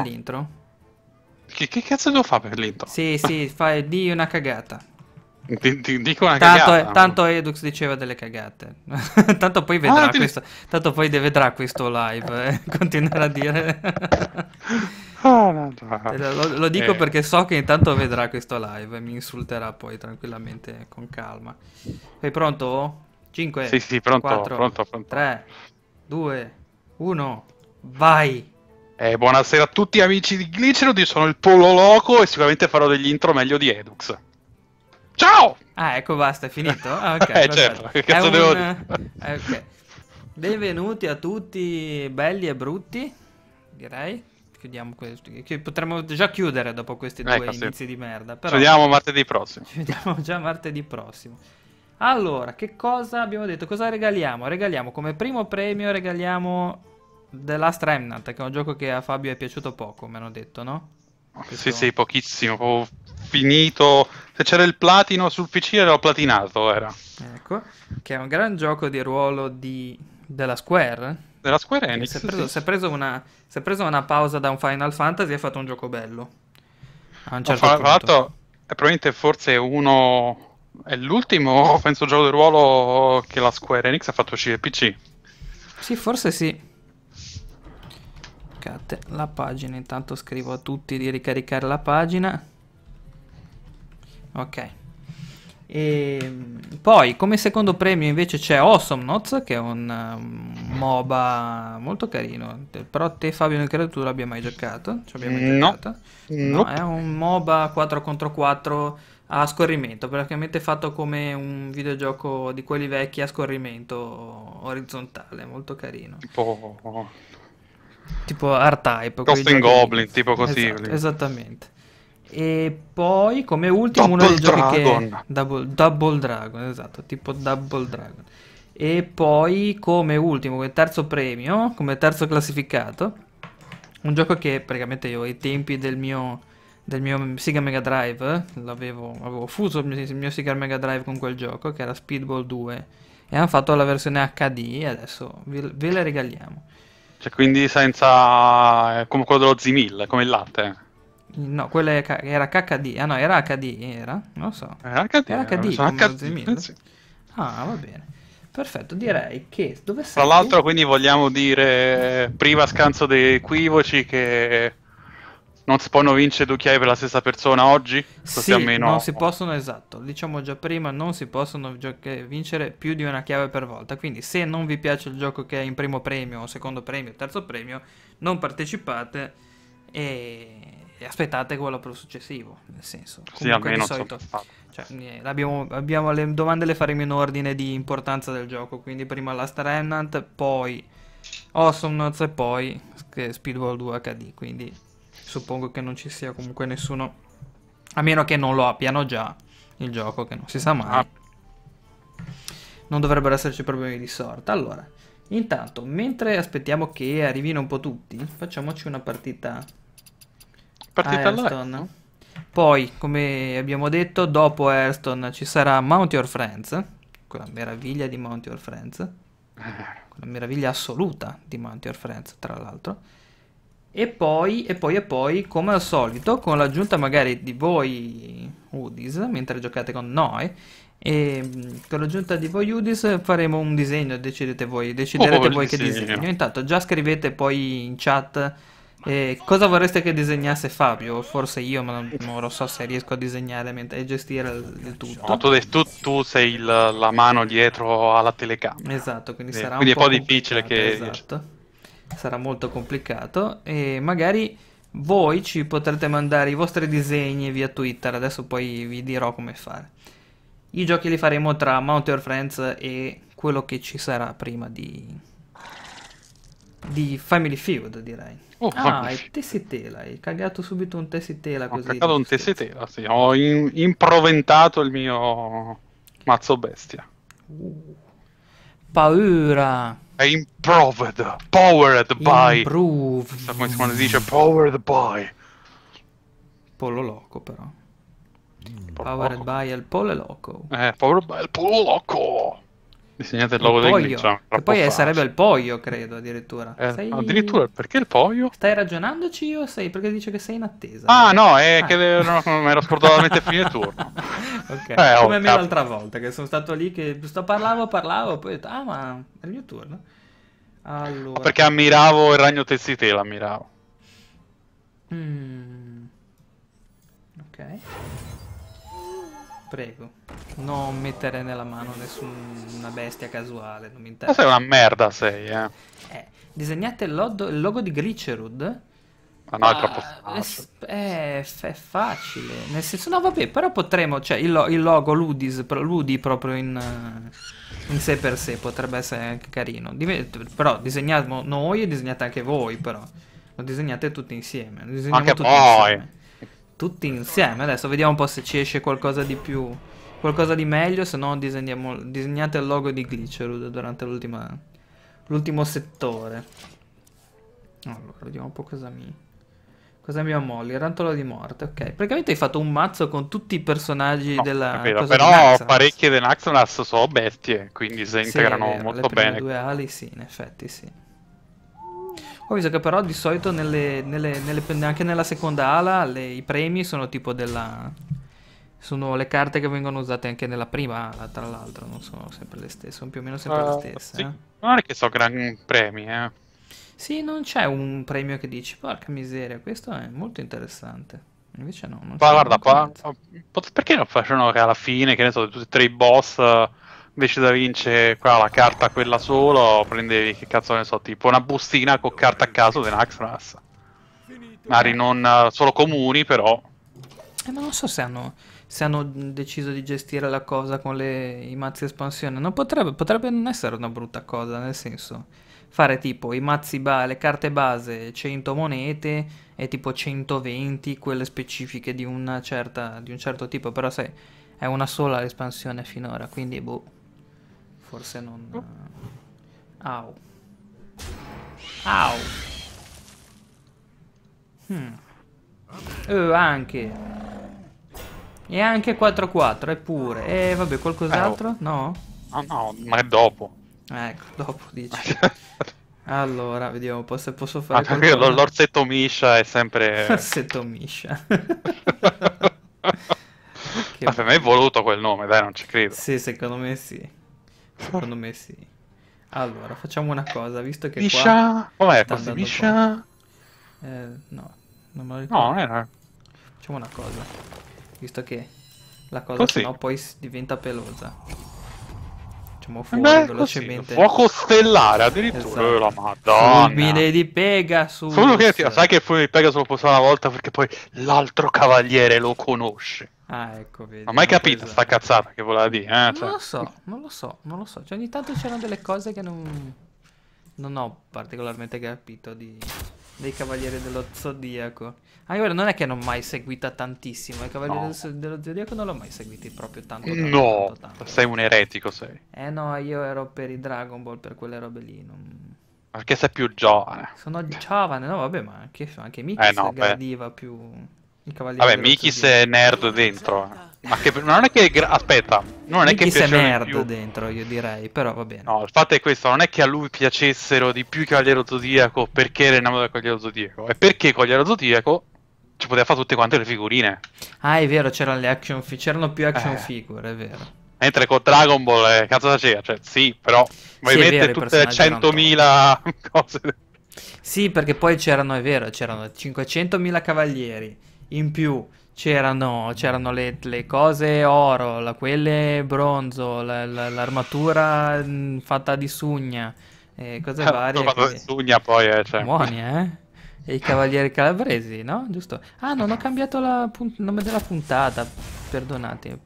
fai l'intro? Che, che, cazzo devo fare per l'intro? Sì, sì, fai di una cagata. Ti, ti dico una tanto, cagata. Tanto Edux diceva delle cagate. tanto poi vedrà ah, ti... questo. Tanto poi vedrà questo live. Eh. Continuerà a dire. oh, no, no. Lo, lo, dico eh. perché so che intanto vedrà questo live. E mi insulterà poi tranquillamente con calma. Sei pronto? 5, sì, sì, pronto, 4, pronto, pronto. 3, 2, 1, vai! Eh, buonasera a tutti amici di Glitcherud, io sono il Polo Loco e sicuramente farò degli intro meglio di Edux. Ciao! Ah, ecco, basta, è finito? Ah, eh, certo, che cazzo un... devo dire? Eh, ok. Benvenuti a tutti, belli e brutti, direi. Chiudiamo questi. Potremmo già chiudere dopo questi ecco, due ecco, inizi sì. di merda. Però... Ci vediamo martedì prossimo. Ci vediamo già martedì prossimo. Allora, che cosa abbiamo detto? Cosa regaliamo? Regaliamo come primo premio, regaliamo The Last Remnant, che è un gioco che a Fabio è piaciuto poco, mi hanno detto, no? Sì, sì, pochissimo. Ho finito. Se c'era il platino sul PC, l'ho platinato. Era. Ecco, che è un gran gioco di ruolo di... della Square. Della Square Enix. Si è, preso, sì. si, è preso una, si è preso una pausa da un Final Fantasy e ha fatto un gioco bello. A un certo no, Tra l'altro, è probabilmente forse uno. È l'ultimo, penso, gioco di ruolo che la Square Enix ha fatto uscire PC. Sì, forse sì ricaricate la pagina intanto scrivo a tutti di ricaricare la pagina ok e ehm, poi come secondo premio invece c'è Awesome Notes che è un um, MOBA molto carino però te Fabio non credo tu l'abbia mai giocato? Ci abbiamo mai no. giocato? No. no, è un MOBA 4 contro 4 a scorrimento praticamente fatto come un videogioco di quelli vecchi a scorrimento orizzontale molto carino oh tipo R-Type. Ghost Goblin, tipo così. Esatto, esattamente. E poi come ultimo Double uno dei Dragon. che... Double, Double Dragon, esatto, tipo Double Dragon. E poi come ultimo, come terzo premio, come terzo classificato, un gioco che praticamente io ai tempi del mio, del mio Sega Mega Drive, avevo fuso il mio, il mio Sega Mega Drive con quel gioco, che era Speedball 2, e hanno fatto la versione HD, adesso ve, ve la regaliamo. Cioè, quindi senza... Eh, come quello dello Zimil, come il latte. No, quello era HD. Ah no, era HD, era? Non lo so. Era HD. Era HD, era HD sì. Ah, va bene. Perfetto, direi che dove sei? Tra l'altro, quindi vogliamo dire, prima scanso di equivoci, che non si possono vincere due chiavi per la stessa persona oggi? sì, almeno... non si possono, esatto, diciamo già prima, non si possono vincere più di una chiave per volta, quindi se non vi piace il gioco che è in primo premio, secondo premio, terzo premio, non partecipate e, e aspettate quello successivo, nel senso, comunque sì, di solito... Cioè, abbiamo, abbiamo, le domande le faremo in ordine di importanza del gioco, quindi prima Last Remnant, poi Awesome Nuts e poi Speedball 2 HD, quindi suppongo che non ci sia comunque nessuno, a meno che non lo abbiano già il gioco, che non si sa mai. Non dovrebbero esserci problemi di sorta. Allora, intanto, mentre aspettiamo che arrivino un po' tutti, facciamoci una partita. Partita Airstone. Poi, come abbiamo detto, dopo Airstone ci sarà Mount Your Friends, quella meraviglia di Mount Your Friends. Ah. Quella meraviglia assoluta di Mount Your Friends, tra l'altro. E poi, e poi, e poi, come al solito, con l'aggiunta magari di voi Udis, mentre giocate con noi, e ehm, con l'aggiunta di voi Udis faremo un disegno, decidete voi, deciderete oh, voi disegno. che disegno. Intanto già scrivete poi in chat eh, cosa vorreste che disegnasse Fabio? Forse io, ma non, non lo so se riesco a disegnare e gestire il, il tutto. No, tu, tu, tu, sei il, la mano dietro alla telecamera. Esatto, quindi eh, sarà quindi un po' un po' difficile che... Esatto sarà molto complicato e magari voi ci potrete mandare i vostri disegni via Twitter, adesso poi vi dirò come fare. I giochi li faremo tra Mount Your Friends e quello che ci sarà prima di, di Family Feud, direi. Oh, ah, il tessitela, hai cagato subito un tessitela così. Ho cagato un tessitela, sì, ho in improventato il mio mazzo bestia. Uh, paura! Improved. Power the buy. Improve. So come si dice power the buy. Polo loco però. Power by il polo loco. Eh, power by il polo loco. Disegnate il logo del glitch. che poi facile. sarebbe il poio, credo, addirittura. Eh, sei... Addirittura, perché il poio? Stai ragionandoci o sei? Perché dice che sei in attesa. Ah, no, è ah. che no, mi ero scordato veramente a fine turno. ok, eh, oh, come oh, me cap- l'altra volta, che sono stato lì che sto parlavo, parlavo, poi ho detto, ah, ma è il mio turno. Allora... Perché ammiravo il ragno tessitela, ammiravo. Mm. Ok. Prego. Non mettere nella mano nessuna bestia casuale, non mi interessa. Ma sei una merda sei, eh. eh disegnate il logo, il logo di Glicerud. Ma no, è ah, troppo facile. È, eh, è, facile. Nel senso, no, vabbè, però potremmo. Cioè, il, lo, il logo Ludis, Ludi proprio in, eh, in, sé per sé potrebbe essere anche carino. Dive, però disegniamo noi e disegnate anche voi, però. Lo disegnate tutti insieme. Lo disegniamo anche tutti voi. Insieme tutti insieme. Adesso vediamo un po' se ci esce qualcosa di più, qualcosa di meglio, se no disegniamo, disegnate il logo di Glitcherud durante l'ultimo settore. Allora, vediamo un po' cosa mi... Cosa abbiamo Molly? Il rantolo di morte, ok. Praticamente hai fatto un mazzo con tutti i personaggi no, della... Vero, però parecchie Naxonas, sono bestie, quindi si integrano sì, molto le bene. Le due ali sì, in effetti sì. Ho visto che però di solito nelle, nelle, nelle, anche nella seconda ala le, i premi sono tipo della... Sono le carte che vengono usate anche nella prima ala, tra l'altro, non sono sempre le stesse, sono più o meno sempre uh, le ah, stesse. Sì. Eh? Non è che so gran premi, eh. Sì, non c'è un premio che dici, porca miseria, questo è molto interessante. Invece no. Non Ma guarda, qua, perché non facciano che alla fine, che ne so, tutti e tre i boss invece da vincere qua la carta quella solo, prendevi che cazzo ne so, tipo una bustina con carta a caso di Naxxramas. Magari non eh, solo comuni, però. Eh, ma non so se hanno, se hanno deciso di gestire la cosa con le, i mazzi espansione. Non potrebbe, potrebbe non essere una brutta cosa, nel senso. Fare tipo i mazzi, ba- le carte base, 100 monete e tipo 120 quelle specifiche di, una certa, di un certo tipo. Però sai, è una sola l'espansione finora, quindi boh. Forse non... Oh. Au. Au. Hmm. Eh, anche. E anche 4-4, eppure. E eh, vabbè, qualcos'altro? Eh, oh. no? No, no, ma è dopo. Ecco, dopo dici. allora, vediamo un po' se posso fare ah, qualcosa. L'orsetto miscia è sempre... L'orsetto miscia. che... Ma per me è voluto quel nome, dai, non ci credo. Sì, secondo me sì. Secondo me sì. Allora, facciamo una cosa, visto che Bisha... qua... Com'è così? Bisha... Eh, no, non me lo ricordo. No, non era... Facciamo una cosa, visto che la cosa così. sennò poi diventa pelosa. Facciamo eh, fuori Beh, velocemente. Così. Fuoco stellare, addirittura. Esatto. La madonna. Fulmine di Pegasus. Solo che sai che il fulmine di Pegasus lo posso una volta perché poi l'altro cavaliere lo conosce. Ah, ecco, vedi. Ma mai capito presa... sta cazzata che voleva dire. Eh, cioè... Non lo so, non lo so, non lo so. Cioè, ogni tanto c'erano delle cose che non... non ho particolarmente capito di... dei Cavalieri dello Zodiaco. Ah, guarda, non è che non ho mai seguita tantissimo. I Cavalieri no. dello Zodiaco non l'ho mai seguiti proprio tanto. tanto no, tanto, tanto. sei un eretico, sei. Eh no, io ero per i Dragon Ball, per quelle robe lì. Non... Perché sei più giovane. Sono giovane, no vabbè, ma anche, anche Miki eh, no, si aggradiva più... Vabbè, Mikis è nerd dentro. Ma che, non è che. Aspetta, non Mikis è che piacciono è nerd più. dentro, io direi, però va bene. No, il fatto è questo: non è che a lui piacessero di più i Cavaliere Zodiaco perché era innamorato del Cavaliere Zodiaco, è perché Cavaliere Zodiaco ci poteva fare tutte quante le figurine. Ah, è vero, c'erano, le action c'erano più action eh. figure, è vero. Mentre con Dragon Ball, eh, cazzo da c'era, cioè, sì, però vuoi sì, mettere tutte le 100.000 cose. Sì, perché poi c'erano, è vero, c'erano 500.000 cavalieri, in più c'erano, c'erano le, le, cose oro, la, quelle bronzo, l'armatura la, mm, fatta di sugna, e cose ah, varie. Fatta di sugna poi, eh, cioè. Buoni, eh? E i cavalieri calabresi, no? Giusto? Ah, non ho cambiato il nome della puntata, perdonate.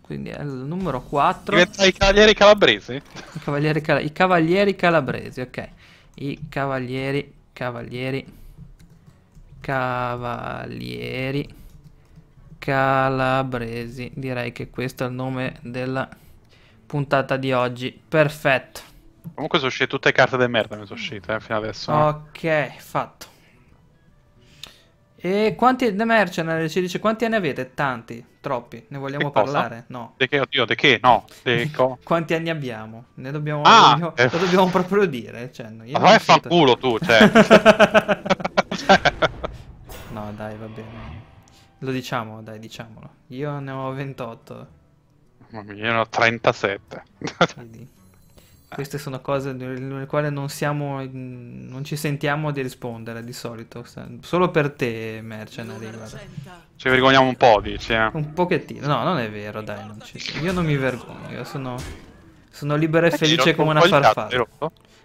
Quindi è il numero 4. i cavalieri calabresi? I cavalieri, cal I cavalieri calabresi, ok. I cavalieri cavalieri Cavalieri Calabresi. Direi che questo è il nome della puntata di oggi. Perfetto. Comunque sono uscite tutte carte del merda, mi sono uscite eh, fino adesso. Ok, fatto. E quanti The Mercenary ci dice quanti anni avete? Tanti, troppi, ne vogliamo parlare? No. De che, oddio, de che? No. De co... quanti anni abbiamo? Ne dobbiamo, ah, dobbiamo, eh. lo dobbiamo proprio dire. Cioè, io Ma vai fa culo tu, cioè. cioè dai, va bene. Lo diciamo, dai, diciamolo. Io ne ho 28. Mamma mia, io ne ho 37. Quindi, queste sono cose nelle quali non siamo, non ci sentiamo di rispondere di solito. Solo per te, Mercenary. Ci vergogniamo un po', dici, eh? Un pochettino. No, non è vero, dai. Non ci... Io non mi vergogno, io sono, sono libero e eh, felice come un una farfalla.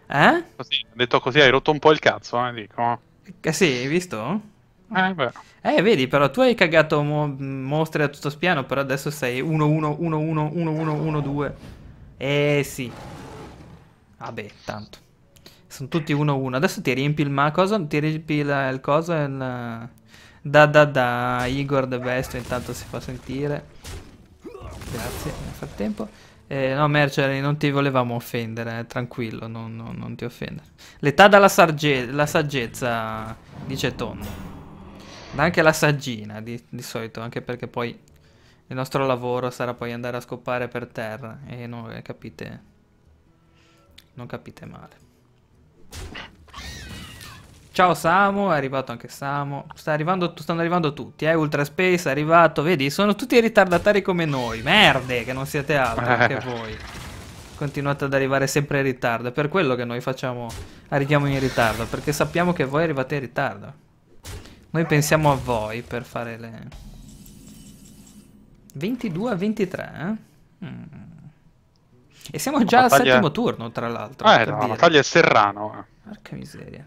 Eh? Così, detto così, hai rotto un po' il cazzo, eh, dico. Eh sì, hai visto? Eh, beh. eh, vedi, però tu hai cagato mo- mostre a tutto spiano, però adesso sei 1-1-1-1-1-1-1-2. Eh sì. Vabbè, tanto. Sono tutti 1-1. Adesso ti riempi il ma cosa? Ti riempi la, il coso e il... Da da da, Igor the Best intanto si fa sentire. Grazie, nel frattempo. Eh, no, Mercury, non ti volevamo offendere, eh, tranquillo, non, non, non, ti offendere. L'età dalla sarge- saggezza, dice Tonno anche la saggina di, di, solito, anche perché poi il nostro lavoro sarà poi andare a scopare per terra e non eh, capite, non capite male. Ciao Samu, è arrivato anche Samu. Sta arrivando, stanno arrivando tutti, eh. Ultra Space è arrivato, vedi? Sono tutti ritardatari come noi. Merde, che non siete altro che voi. Continuate ad arrivare sempre in ritardo. È per quello che noi facciamo. Arriviamo in ritardo, perché sappiamo che voi arrivate in ritardo. Noi pensiamo a voi per fare le... 22 a 23, eh? Mm. E siamo già al settimo turno, tra l'altro. Eh, no, la battaglia è Serrano. Eh. Porca miseria.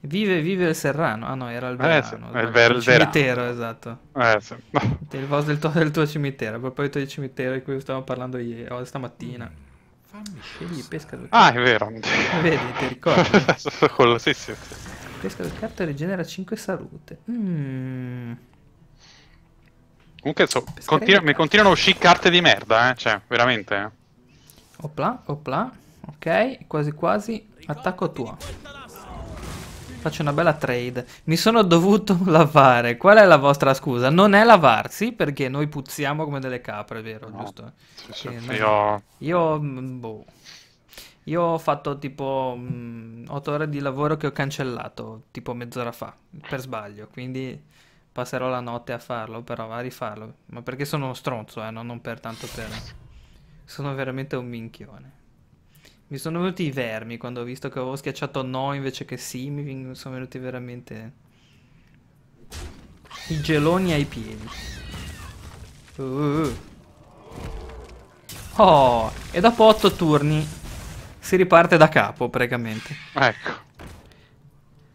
Vive, vive il Serrano. Ah no, era il verano. Eh, sì. il, ver- il cimitero, esatto. Eh, sì. il vosso del, tuo, del tuo cimitero. A proposito del cimitero di cui stavamo parlando ieri, oh, stamattina. Mm. Fammi scegli pesca. Ah, è vero. Vedi, ti ricordi? Quello, sì, sì. sì pesca del carto e rigenera 5 salute. Mm. Comunque, so, continu mi continuano a uscire carte di merda, eh? Cioè, veramente. Eh. Opla, opla. Ok, quasi quasi. Attacco tuo. Faccio una bella trade. Mi sono dovuto lavare. Qual è la vostra scusa? Non è lavarsi perché noi puzziamo come delle capre, vero? No. Giusto? Sì, sì, io... io... Mm, boh. Io ho fatto tipo mh, mm, 8 ore di lavoro che ho cancellato tipo mezz'ora fa, per sbaglio, quindi passerò la notte a farlo, però a rifarlo. Ma perché sono uno stronzo, eh, no? non per tanto per... Sono veramente un minchione. Mi sono venuti i vermi quando ho visto che avevo schiacciato no invece che sì, mi sono venuti veramente... I geloni ai piedi. Uh. uh, uh. Oh, e dopo 8 turni si riparte da capo praticamente. Ecco.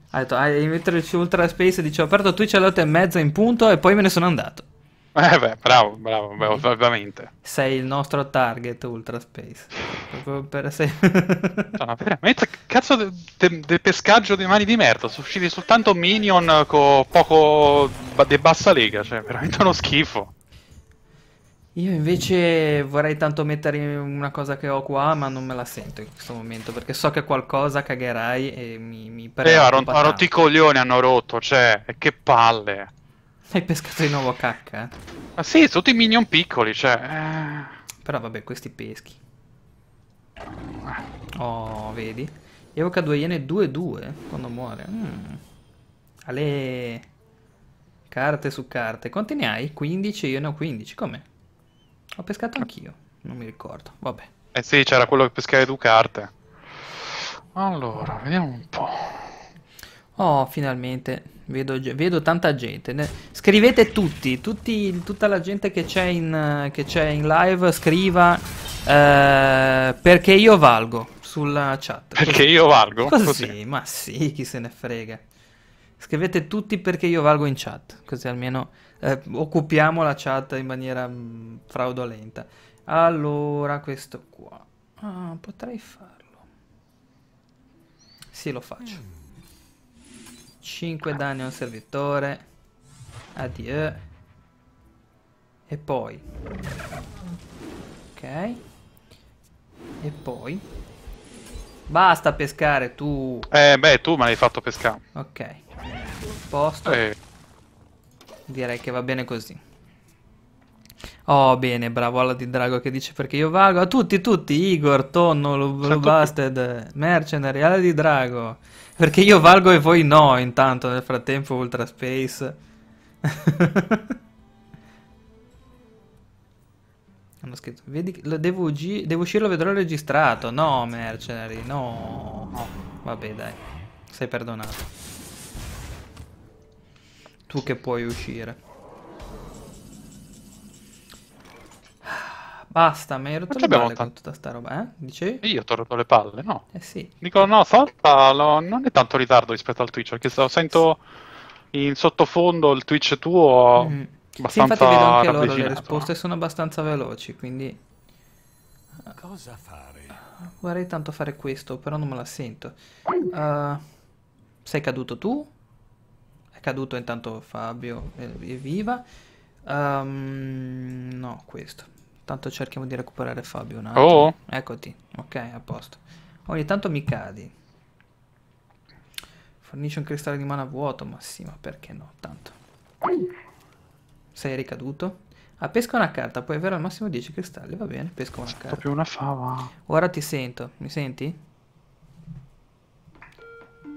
Ha detto, ah, Invitterci Ultra Space e dice ho aperto Twitch alle 8 e mezza in punto e poi me ne sono andato. Eh beh, bravo, bravo, beh, ovviamente. Sei il nostro target Ultra Space. Proprio per sei... no, no, veramente, cazzo del de, de pescaggio di mani di merda. Sono usciti soltanto minion con poco di bassa lega, cioè veramente uno schifo. Io invece vorrei tanto mettere una cosa che ho qua, ma non me la sento in questo momento, perché so che qualcosa cagherai e mi, mi Eh, ha, rot- rotto i coglioni, hanno rotto, cioè, che palle. Hai pescato di nuovo cacca? Eh? Ma sì, tutti i minion piccoli, cioè... Eh. Però vabbè, questi peschi. Oh, vedi? Evoca due iene 2-2 quando muore. Mm. Ale... Carte su carte. Quanti ne hai? 15? Io ne ho 15, come? Ho pescato anch'io, non mi ricordo, vabbè. Eh sì, c'era quello che pescava due carte. Allora, vediamo un po'. Oh, finalmente, vedo, vedo tanta gente. Scrivete tutti, tutti, tutta la gente che c'è in, in, live, scriva eh, perché io valgo sulla chat. Perché io valgo? Così, così, ma sì, chi se ne frega. Scrivete tutti perché io valgo in chat, così almeno eh, occupiamo la chat in maniera mh, mm, fraudolenta. Allora, questo qua. Ah, potrei farlo. Sì, lo faccio. 5 danni a un servitore. Addio. E poi. Ok. E poi. Basta pescare tu. Eh, beh, tu me l'hai fatto pescare. Ok. Posto. Eh. Direi che va bene così. Oh, bene, bravo alla di Drago che dice perché io vago. A tutti, tutti, Igor, Tonno, Blue Busted, Mercenary, alla di Drago. Perché io valgo e voi no, intanto, nel frattempo Ultra Space. Hanno scritto, vedi, devo, devo uscire, lo vedrò registrato. No, Mercenary, no. Oh, vabbè, dai, sei perdonato. Tu che puoi uscire. Basta, mi hai rotto le palle con tutta sta roba, eh? Dicevi? Io ti ho rotto le palle, no. Eh sì. Dico, no, Salta non è tanto ritardo rispetto al Twitch, perché sento in sottofondo il Twitch tuo mm. abbastanza Sì, infatti vedo anche loro, le risposte sono abbastanza veloci, quindi... Cosa fare? Vorrei tanto fare questo, però non me la sento. Uh, sei caduto tu? caduto intanto Fabio evviva um, ehm, no questo tanto cerchiamo di recuperare Fabio un attimo oh. eccoti ok a posto ogni tanto mi cadi fornisce un cristallo di mana vuoto ma sì ma perché no tanto sei ricaduto ah pesca una carta puoi avere al massimo 10 cristalli va bene pesca una carta proprio una fava ora ti sento mi senti?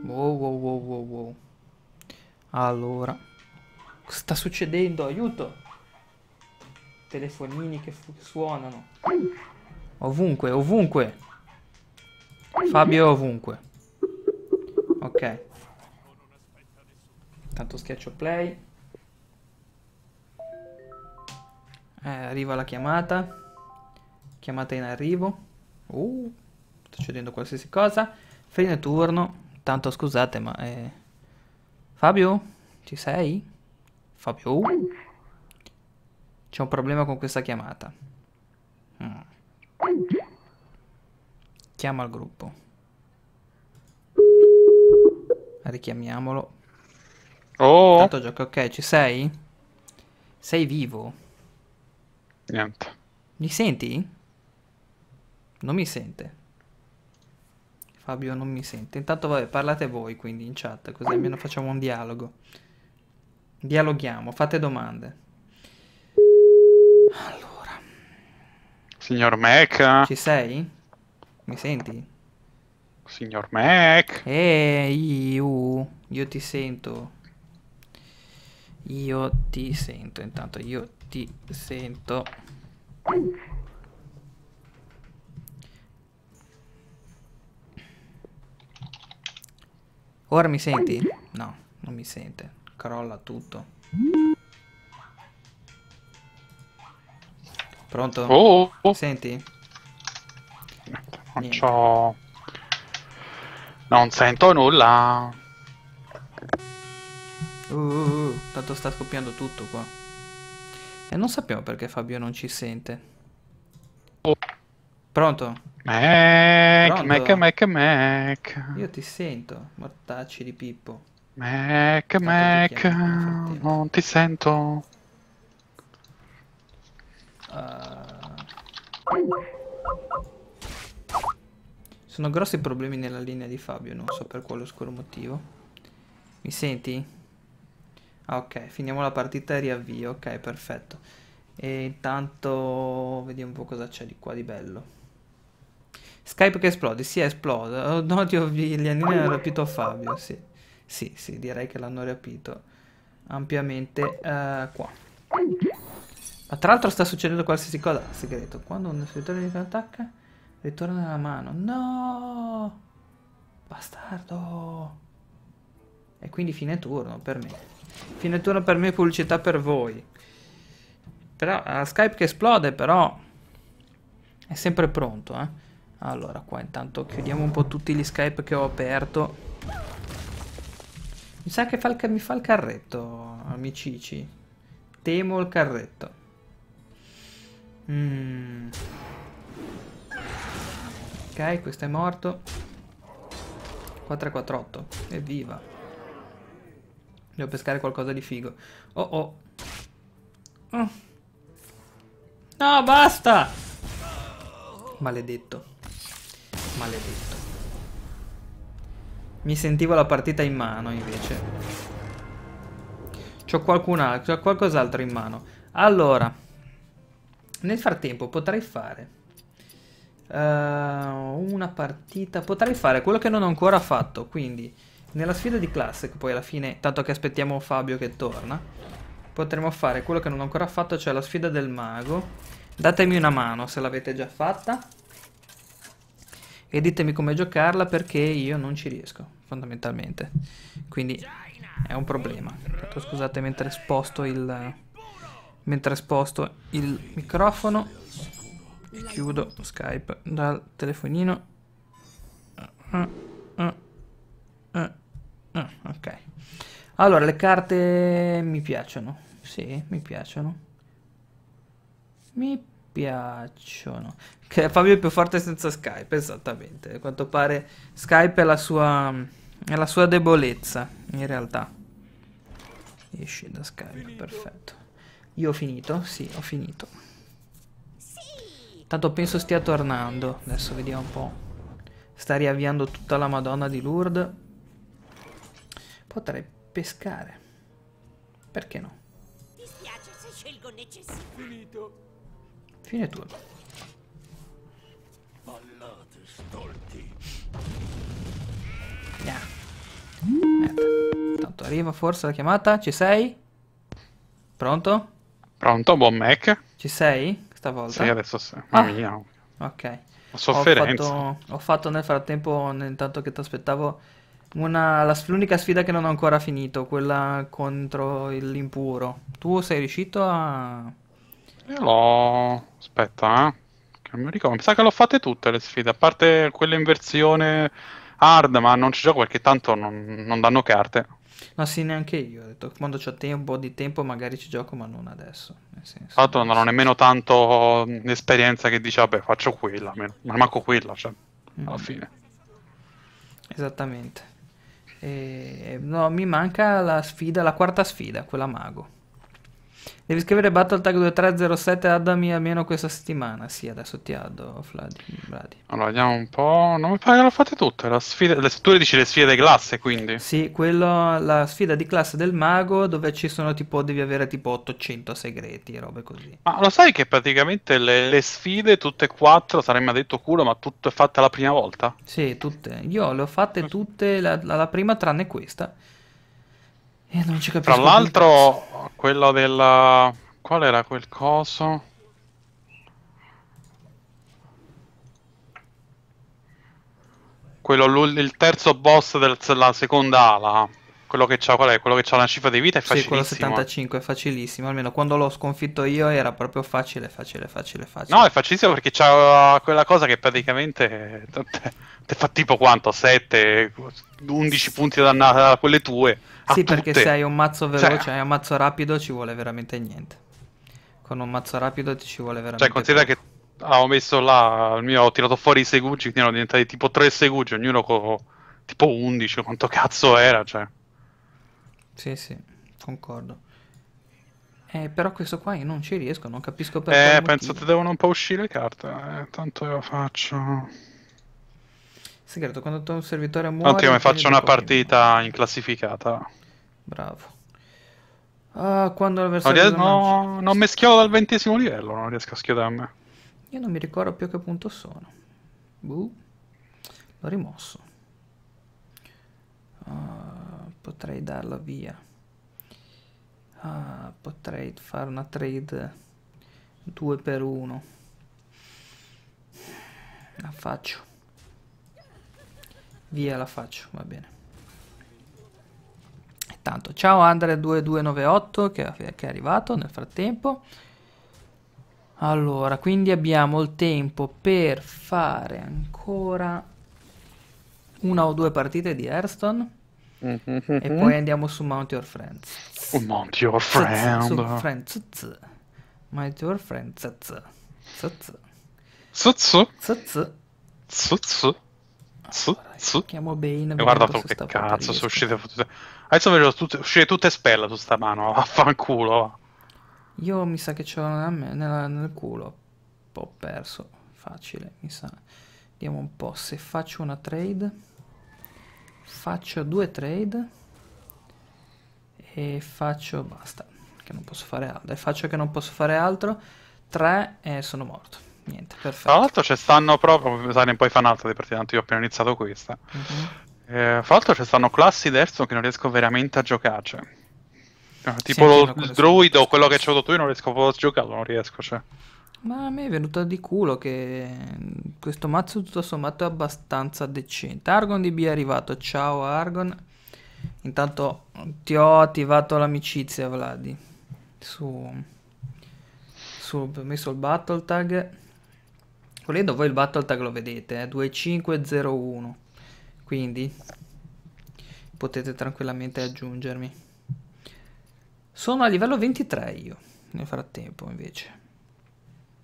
Wow wow wow wow wow allora. Cosa sta succedendo? Aiuto! Telefonini che suonano. Ovunque, ovunque. Fabio è ovunque. Ok. Tanto schiaccio play. Eh, arriva la chiamata. Chiamata in arrivo. Uh, sta succedendo qualsiasi cosa. Fine turno. Tanto scusate, ma... Eh Fabio? Ci sei? Fabio? C'è un problema con questa chiamata. Mm. Chiama il gruppo. Richiamiamolo. Oh! Tanto gioco, ok, ci sei? Sei vivo? Niente. Mi senti? Non mi sente. Fabio non mi sente. Intanto vabbè, parlate voi quindi in chat, così almeno facciamo un dialogo. Dialoghiamo, fate domande. Allora. Signor Mac? Ci sei? Mi senti? Signor Mac? Ehi, io, uh, io ti sento. Io ti sento, intanto io ti sento. Ora mi senti? No, non mi sente. Crolla tutto. Pronto? Oh, oh. Senti? Non c'ho... Non sento nulla. Uh uh, uh, uh, tanto sta scoppiando tutto qua. E non sappiamo perché Fabio non ci sente. Oh. Pronto? Mac, Pronto? Mac, Mac, Mac. Io ti sento, mortacci di Pippo. Mac, Tanto Mac, ti chiamo, non ti sento. Uh... Sono grossi problemi nella linea di Fabio, non so per quale oscuro motivo. Mi senti? Ah, ok, finiamo la partita e riavvio, ok, perfetto. E intanto vediamo un po' cosa c'è di qua di bello. Skype che esplode, si sì, esplode. Odio gli alieni hanno rapito Fabio, sì. Sì, sì, direi che l'hanno rapito ampiamente uh, qua. Ma tra l'altro sta succedendo qualsiasi cosa. Segreto, quando un sfruttore ti attacca, ritorna nella mano. No! Bastardo! E quindi fine turno per me. Fine turno per me, pubblicità per voi. Però, uh, Skype che esplode, però... È sempre pronto, eh. Allora qua intanto chiudiamo un po' tutti gli Skype che ho aperto Mi sa che fa il, mi fa il carretto Amicici Temo il carretto mm. Ok questo è morto 448 Evviva Devo pescare qualcosa di figo Oh oh oh. No, basta! Maledetto. Maledetto. Mi sentivo la partita in mano invece. C'ho qualcun altro, qualcos'altro in mano. Allora, nel frattempo potrei fare uh, una partita, potrei fare quello che non ho ancora fatto, quindi nella sfida di Classic, poi alla fine, tanto che aspettiamo Fabio che torna, potremmo fare quello che non ho ancora fatto, cioè la sfida del mago. Datemi una mano se l'avete già fatta e ditemi come giocarla perché io non ci riesco fondamentalmente quindi è un problema Tanto scusate mentre sposto il mentre sposto il microfono e chiudo Skype dal telefonino ok allora le carte mi piacciono sì mi piacciono mi piacciono. Che Fabio è più forte senza Skype, esattamente. A quanto pare Skype è la sua, è la sua debolezza, in realtà. Esci da Skype, finito. perfetto. Io ho finito? Sì, ho finito. Sì. Tanto penso stia tornando. Adesso vediamo un po'. Sta riavviando tutta la Madonna di Lourdes. Potrei pescare. Perché no? Dispiace se scelgo necessità. Finito. Fine turno. Ballate stolti. Yeah. Tanto arriva forse la chiamata. Ci sei? Pronto? Pronto, buon Mac. Ci sei? Stavolta? Sì, adesso sì. Ah. Mamma ah. mia. Ok. Sofferenza. Ho fatto, ho fatto nel frattempo, intanto che ti aspettavo, l'unica sfida che non ho ancora finito, quella contro l'impuro. Tu sei riuscito a io l'ho... aspetta, eh. Che non mi ricordo. Mi sa che l'ho fatte tutte le sfide, a parte quelle in versione hard, ma non ci gioco perché tanto non, non danno carte. Ma sì, neanche io. Ho detto quando ho tempo, di tempo, magari ci gioco, ma non adesso. Nel senso, non ho nemmeno tanto esperienza che dice, vabbè, faccio quella, ma manco quella, cioè, mm. alla fine. Esattamente. E, no, mi manca la sfida, la quarta sfida, quella mago. Devi scrivere Battle Tag 2307 Adami almeno questa settimana. Sì, adesso ti addo, Vladi. Allora, vediamo un po'. Non mi pare che lo fate tutte. La sfida... le... Tu dici le sfide di classe, quindi? Sì, quello... la sfida di classe del mago, dove ci sono tipo. Devi avere tipo 800 segreti, robe così. Ma lo sai che praticamente le, le sfide, tutte e quattro, saremmo detto culo, ma tutte fatte la prima volta? Sì, tutte. Io le ho fatte tutte la, la prima, tranne questa. E eh, non ci capisco. Tra l'altro, quello del. Qual era quel coso? Quello, il terzo boss della seconda ala quello che ha qual è? Quello che ha una cifra di vita è facilissimo. Sì, quello 75 è facilissimo, almeno quando l'ho sconfitto io era proprio facile, facile, facile, facile. No, è facilissimo perché c'ha quella cosa che praticamente ti fa tipo quanto? 7, 11 punti dannata da quelle tue. Sì, tutte. perché se hai un mazzo veloce, cioè... hai un mazzo rapido ci vuole veramente niente. Con un mazzo rapido ti ci vuole veramente Cioè, considera poco. che avevo messo là, il mio, ho tirato fuori i segugi, quindi erano diventati tipo 3 segugi, ognuno con tipo 11, quanto cazzo era, cioè. Sì, sì, concordo. Eh, però questo qua io non ci riesco, non capisco perché. Eh, penso che devono un po' uscire le carte, eh, tanto io faccio. Segreto, quando tu un servitore muore... Ottimo, faccio una partita in classificata. Bravo. Ah, quando l'avversario... No, no, non, non mi schiodo dal ventesimo livello, non riesco a schiodarmi. Io non mi ricordo più a che punto sono. Buh. L'ho rimosso. Uh, potrei darla via ah, potrei fare una trade 2 per 1 la faccio via la faccio va bene Tanto, ciao Andre2298 che, che, è arrivato nel frattempo. Allora, quindi abbiamo il tempo per fare ancora una o due partite di Airstone Mm-hmm. E poi andiamo su Mount Your Friends. Oh, Mount Your Friend. Su Friends. Mount Your Friend. Zuzzu. Zuzzu. Zuzzu. Zuzzu. Ah, chiamo Bane. E guarda che cazzo, sono uscite fottute. Adesso vedo tutte, uscire tutte spelle su sta mano, vaffanculo. Io mi sa che ce l'ho nel, nel, nel culo. Un po' perso, facile, mi sa. Vediamo un po' se faccio una trade faccio due trade e faccio basta che non posso fare altro e faccio che non posso fare altro 3 e sono morto niente perfetto tra l'altro ci stanno proprio Silent poi fa un'altra di partita tanto io ho appena iniziato questa uh-huh. eh, fra l'altro ci stanno classi d'Hearthstone che non riesco veramente a giocare cioè. tipo sì, lo, il druido quello che ci ho dato io non riesco a giocarlo non riesco cioè ma a me è venuta di culo che mm, questo mazzo tutto sommato è abbastanza decente. Argon DB è arrivato, ciao Argon. Intanto ti ho attivato l'amicizia Vladi. Su, su, ho messo il battle tag. Volendo voi il battle tag lo vedete, eh? 2501. Quindi potete tranquillamente aggiungermi. Sono a livello 23 io, nel frattempo invece.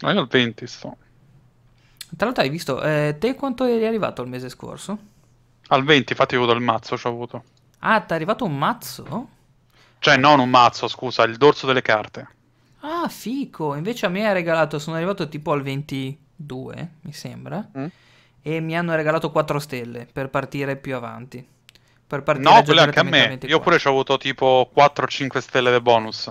Ma io al 20 sto. Tra l'altro hai visto, eh, te quanto eri arrivato il mese scorso? Al 20, infatti io ho avuto il mazzo, ci ho avuto. Ah, ti è arrivato un mazzo? Cioè, non un mazzo, scusa, il dorso delle carte. Ah, fico. Invece a me ha regalato, sono arrivato tipo al 22, mi sembra. Mm? E mi hanno regalato 4 stelle per partire più avanti. Per partire no, quelle anche a me. Io pure ci ho avuto tipo 4-5 stelle di bonus.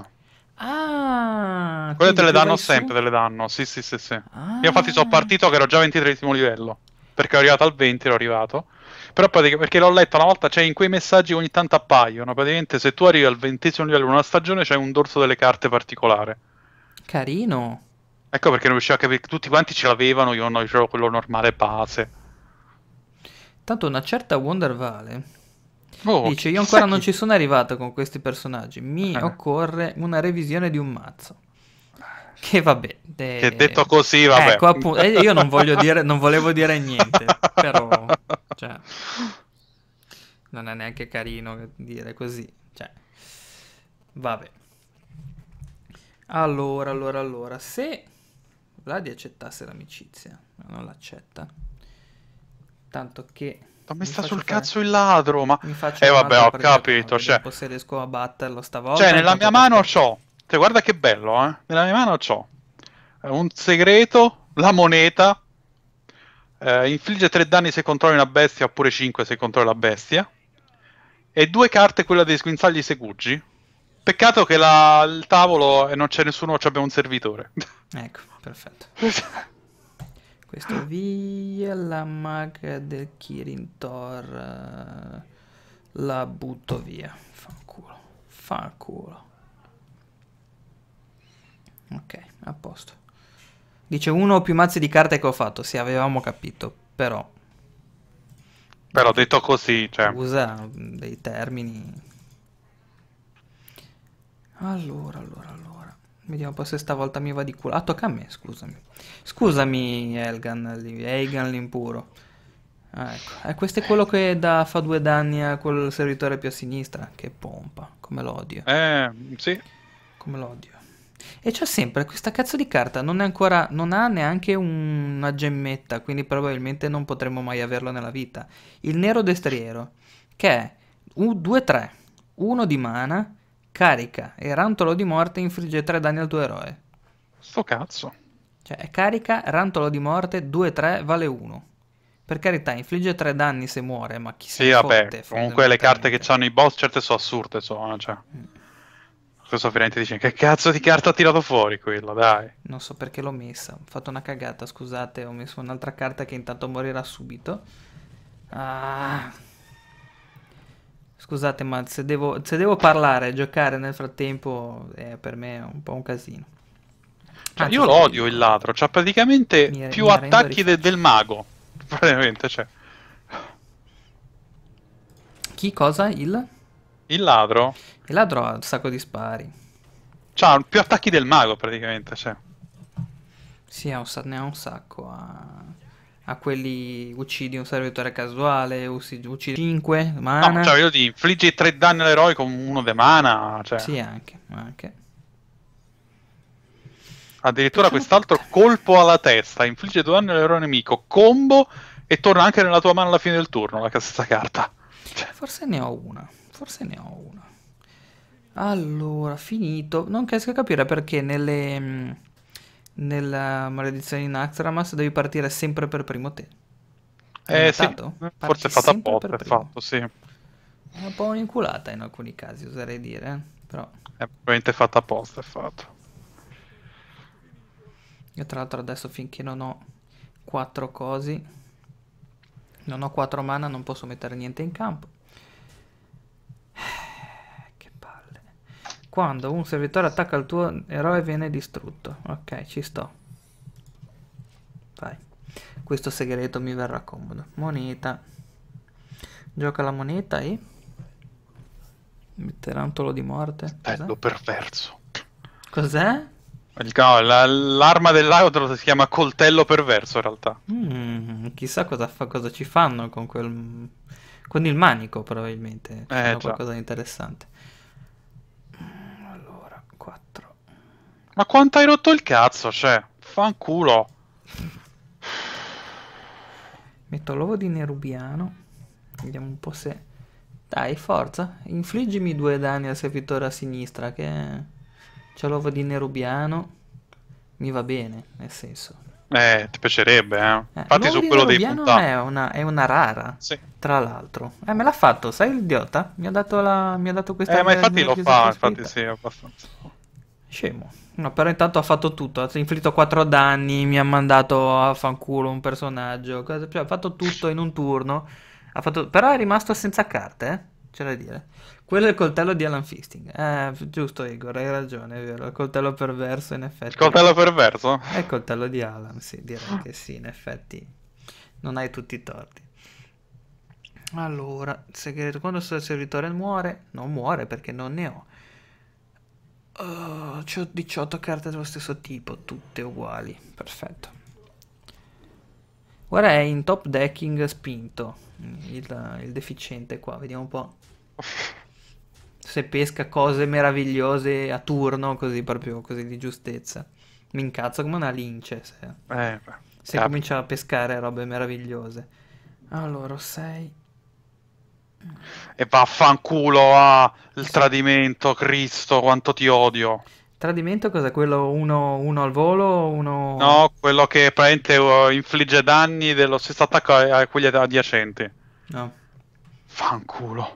Ah, quelle te le danno sempre, su? te le danno. Sì, sì, sì, sì. Ah. Io infatti sono ah. partito che ero già 23 livello. Perché ero arrivato al 20, ero arrivato. Però perché l'ho letto una volta, cioè in quei messaggi ogni tanto appaiono. Praticamente se tu arrivi al ventesimo livello in una stagione c'è un dorso delle carte particolare. Carino. Ecco perché non riuscivo a capire tutti quanti ce l'avevano, io non io quello normale base. Tanto una certa Wonder Vale Oh, Dice, io ancora non chi... ci sono arrivato con questi personaggi, mi ah. occorre una revisione di un mazzo. Che vabbè. De... Che detto così, vabbè. Ecco, appunto, eh, io non, voglio dire, non volevo dire niente, però... Cioè, non è neanche carino dire così. Cioè, vabbè. Allora, allora, allora, se Vladi accettasse l'amicizia, ma non l'accetta, tanto che ma mi sta sul fare... cazzo il ladro, ma... Eh vabbè, ho capito, cioè... Se riesco a batterlo stavolta... Cioè, nella mia mano perché... c'ho... Cioè, guarda che bello, eh. Nella mia mano c'ho... Eh, un segreto, la moneta... Eh, infligge 3 danni se controlli una bestia, oppure 5 se controlli la bestia. E due carte quella dei squinzagli Seguggi. Peccato che la... il tavolo e non c'è nessuno, c'abbiamo un servitore. Ecco, perfetto. Questo via la magra del Kirin Kirintor. Eh, la butto via. Fanculo. Fanculo. Ok, a posto. Dice uno o più mazzi di carte che ho fatto. Sì, avevamo capito, però... Però detto così, cioè... Usa mm, dei termini... Allora, allora, allora... Vediamo un po' se stavolta mi va di culo. Ah, tocca a me, scusami. Scusami, Elgan, Elgan l'impuro. Ah, ecco, eh, questo è quello che dà, fa due danni a quel servitore più a sinistra. Che pompa, come l'odio. Eh, sì. Come l'odio. E c'è sempre questa cazzo di carta, non, ancora, non ha neanche un, una gemmetta, quindi probabilmente non potremo mai averlo nella vita. Il nero destriero, che è 2-3, 1 di mana, Carica, e rantolo di morte infligge 3 danni al tuo eroe. Sto cazzo. Cioè, carica, rantolo di morte, 2-3, vale 1. Per carità, infligge 3 danni se muore, ma chi sì, se vabbè, fotte, comunque le carte che hanno i boss certe sono assurde, sono, cioè. Mm. Questo veramente dice, che cazzo di carta ha tirato fuori quella, dai. Non so perché l'ho messa, ho fatto una cagata, scusate, ho messo un'altra carta che intanto morirà subito. Ah... Scusate, ma se devo, se devo parlare e giocare nel frattempo è eh, per me un po' un casino. Cioè, io l'odio odio il ladro, cioè praticamente mi, più mi attacchi de, del mago. Praticamente, cioè. Chi cosa? Il? Il ladro? Il ladro ha un sacco di spari. Cioè, più attacchi del mago praticamente, cioè. Sì, ha un, ne ha un sacco. Ha a quelli uccidi un servitore casuale, uccidi 5 mana. No, cioè, io ti infliggi 3 danni all'eroe con uno de mana. Cioè. Sì, anche, anche. Addirittura quest'altro colpo alla testa, infligge 2 danni all'eroe nemico, combo e torna anche nella tua mano alla fine del turno la stessa carta. Cioè. Forse ne ho una, forse ne ho una. Allora, finito. Non riesco a capire perché nelle mm, nella maledizione di Naxxramas devi partire sempre per primo te. eh sì, forse è fatta apposta, è fatto, sì. È un po' un'inculata in alcuni casi, oserei dire, eh, però... È veramente fatta apposta, è fatto. Io tra l'altro adesso finché non ho quattro cosi, non ho quattro mana, non posso mettere niente in campo. Quando un servitore attacca il tuo eroe viene distrutto. Ok, ci sto. Vai. Questo segreto mi verrà comodo. Moneta. Gioca la moneta e... Mitterantolo di morte. Bello eh, perverso. Cos'è? l'arma dell'Audrot si chiama coltello perverso in realtà. Mm, chissà cosa, fa, cosa, ci fanno con quel... Con il manico probabilmente. Eh, qualcosa di interessante. Ma quanto hai rotto il cazzo, cioè? Fanculo. Metto l'uovo di Nerubiano. Vediamo un po' se... Dai, forza. Infliggimi due danni al servitore a sinistra, che... C'è l'uovo di Nerubiano. Mi va bene, nel senso. Eh, ti piacerebbe, eh. eh Infatti su quello dei puntati. È una, è una rara, sì. tra l'altro. Eh, me l'ha fatto, sai l'idiota? Mi ha dato, la, mi ha dato questa... Eh, ma infatti lo fa, infatti sì, abbastanza. Scemo. No, però intanto ha fatto tutto, ha inflitto 4 danni, mi ha mandato a fanculo un personaggio, cioè, ha fatto tutto in un turno, fatto, però è rimasto senza carte, eh? c'è da dire. Quello è il coltello di Alan Fisting. Eh, giusto Igor, hai ragione, è vero, il coltello perverso in effetti. Il coltello perverso? È il coltello di Alan, sì, direi che sì, in effetti. Non hai tutti i torti. Allora, segreto, quando il suo servitore muore, non muore perché non ne ho. Uh, ho 18 carte dello stesso tipo, tutte uguali. Perfetto. Ora è in top decking spinto. Il, il deficiente qua, vediamo un po'. Se pesca cose meravigliose a turno, così proprio così di giustezza. Mi incazzo come una lince. Se, eh, se comincia a pescare robe meravigliose. Allora, 6. E vaffanculo ah, il tradimento, Cristo, quanto ti odio. Tradimento cos'è? Quello uno, uno al volo? Uno... No, quello che praticamente eh, infligge danni dello stesso attacco a, a quelli adiacenti. No. Fanculo.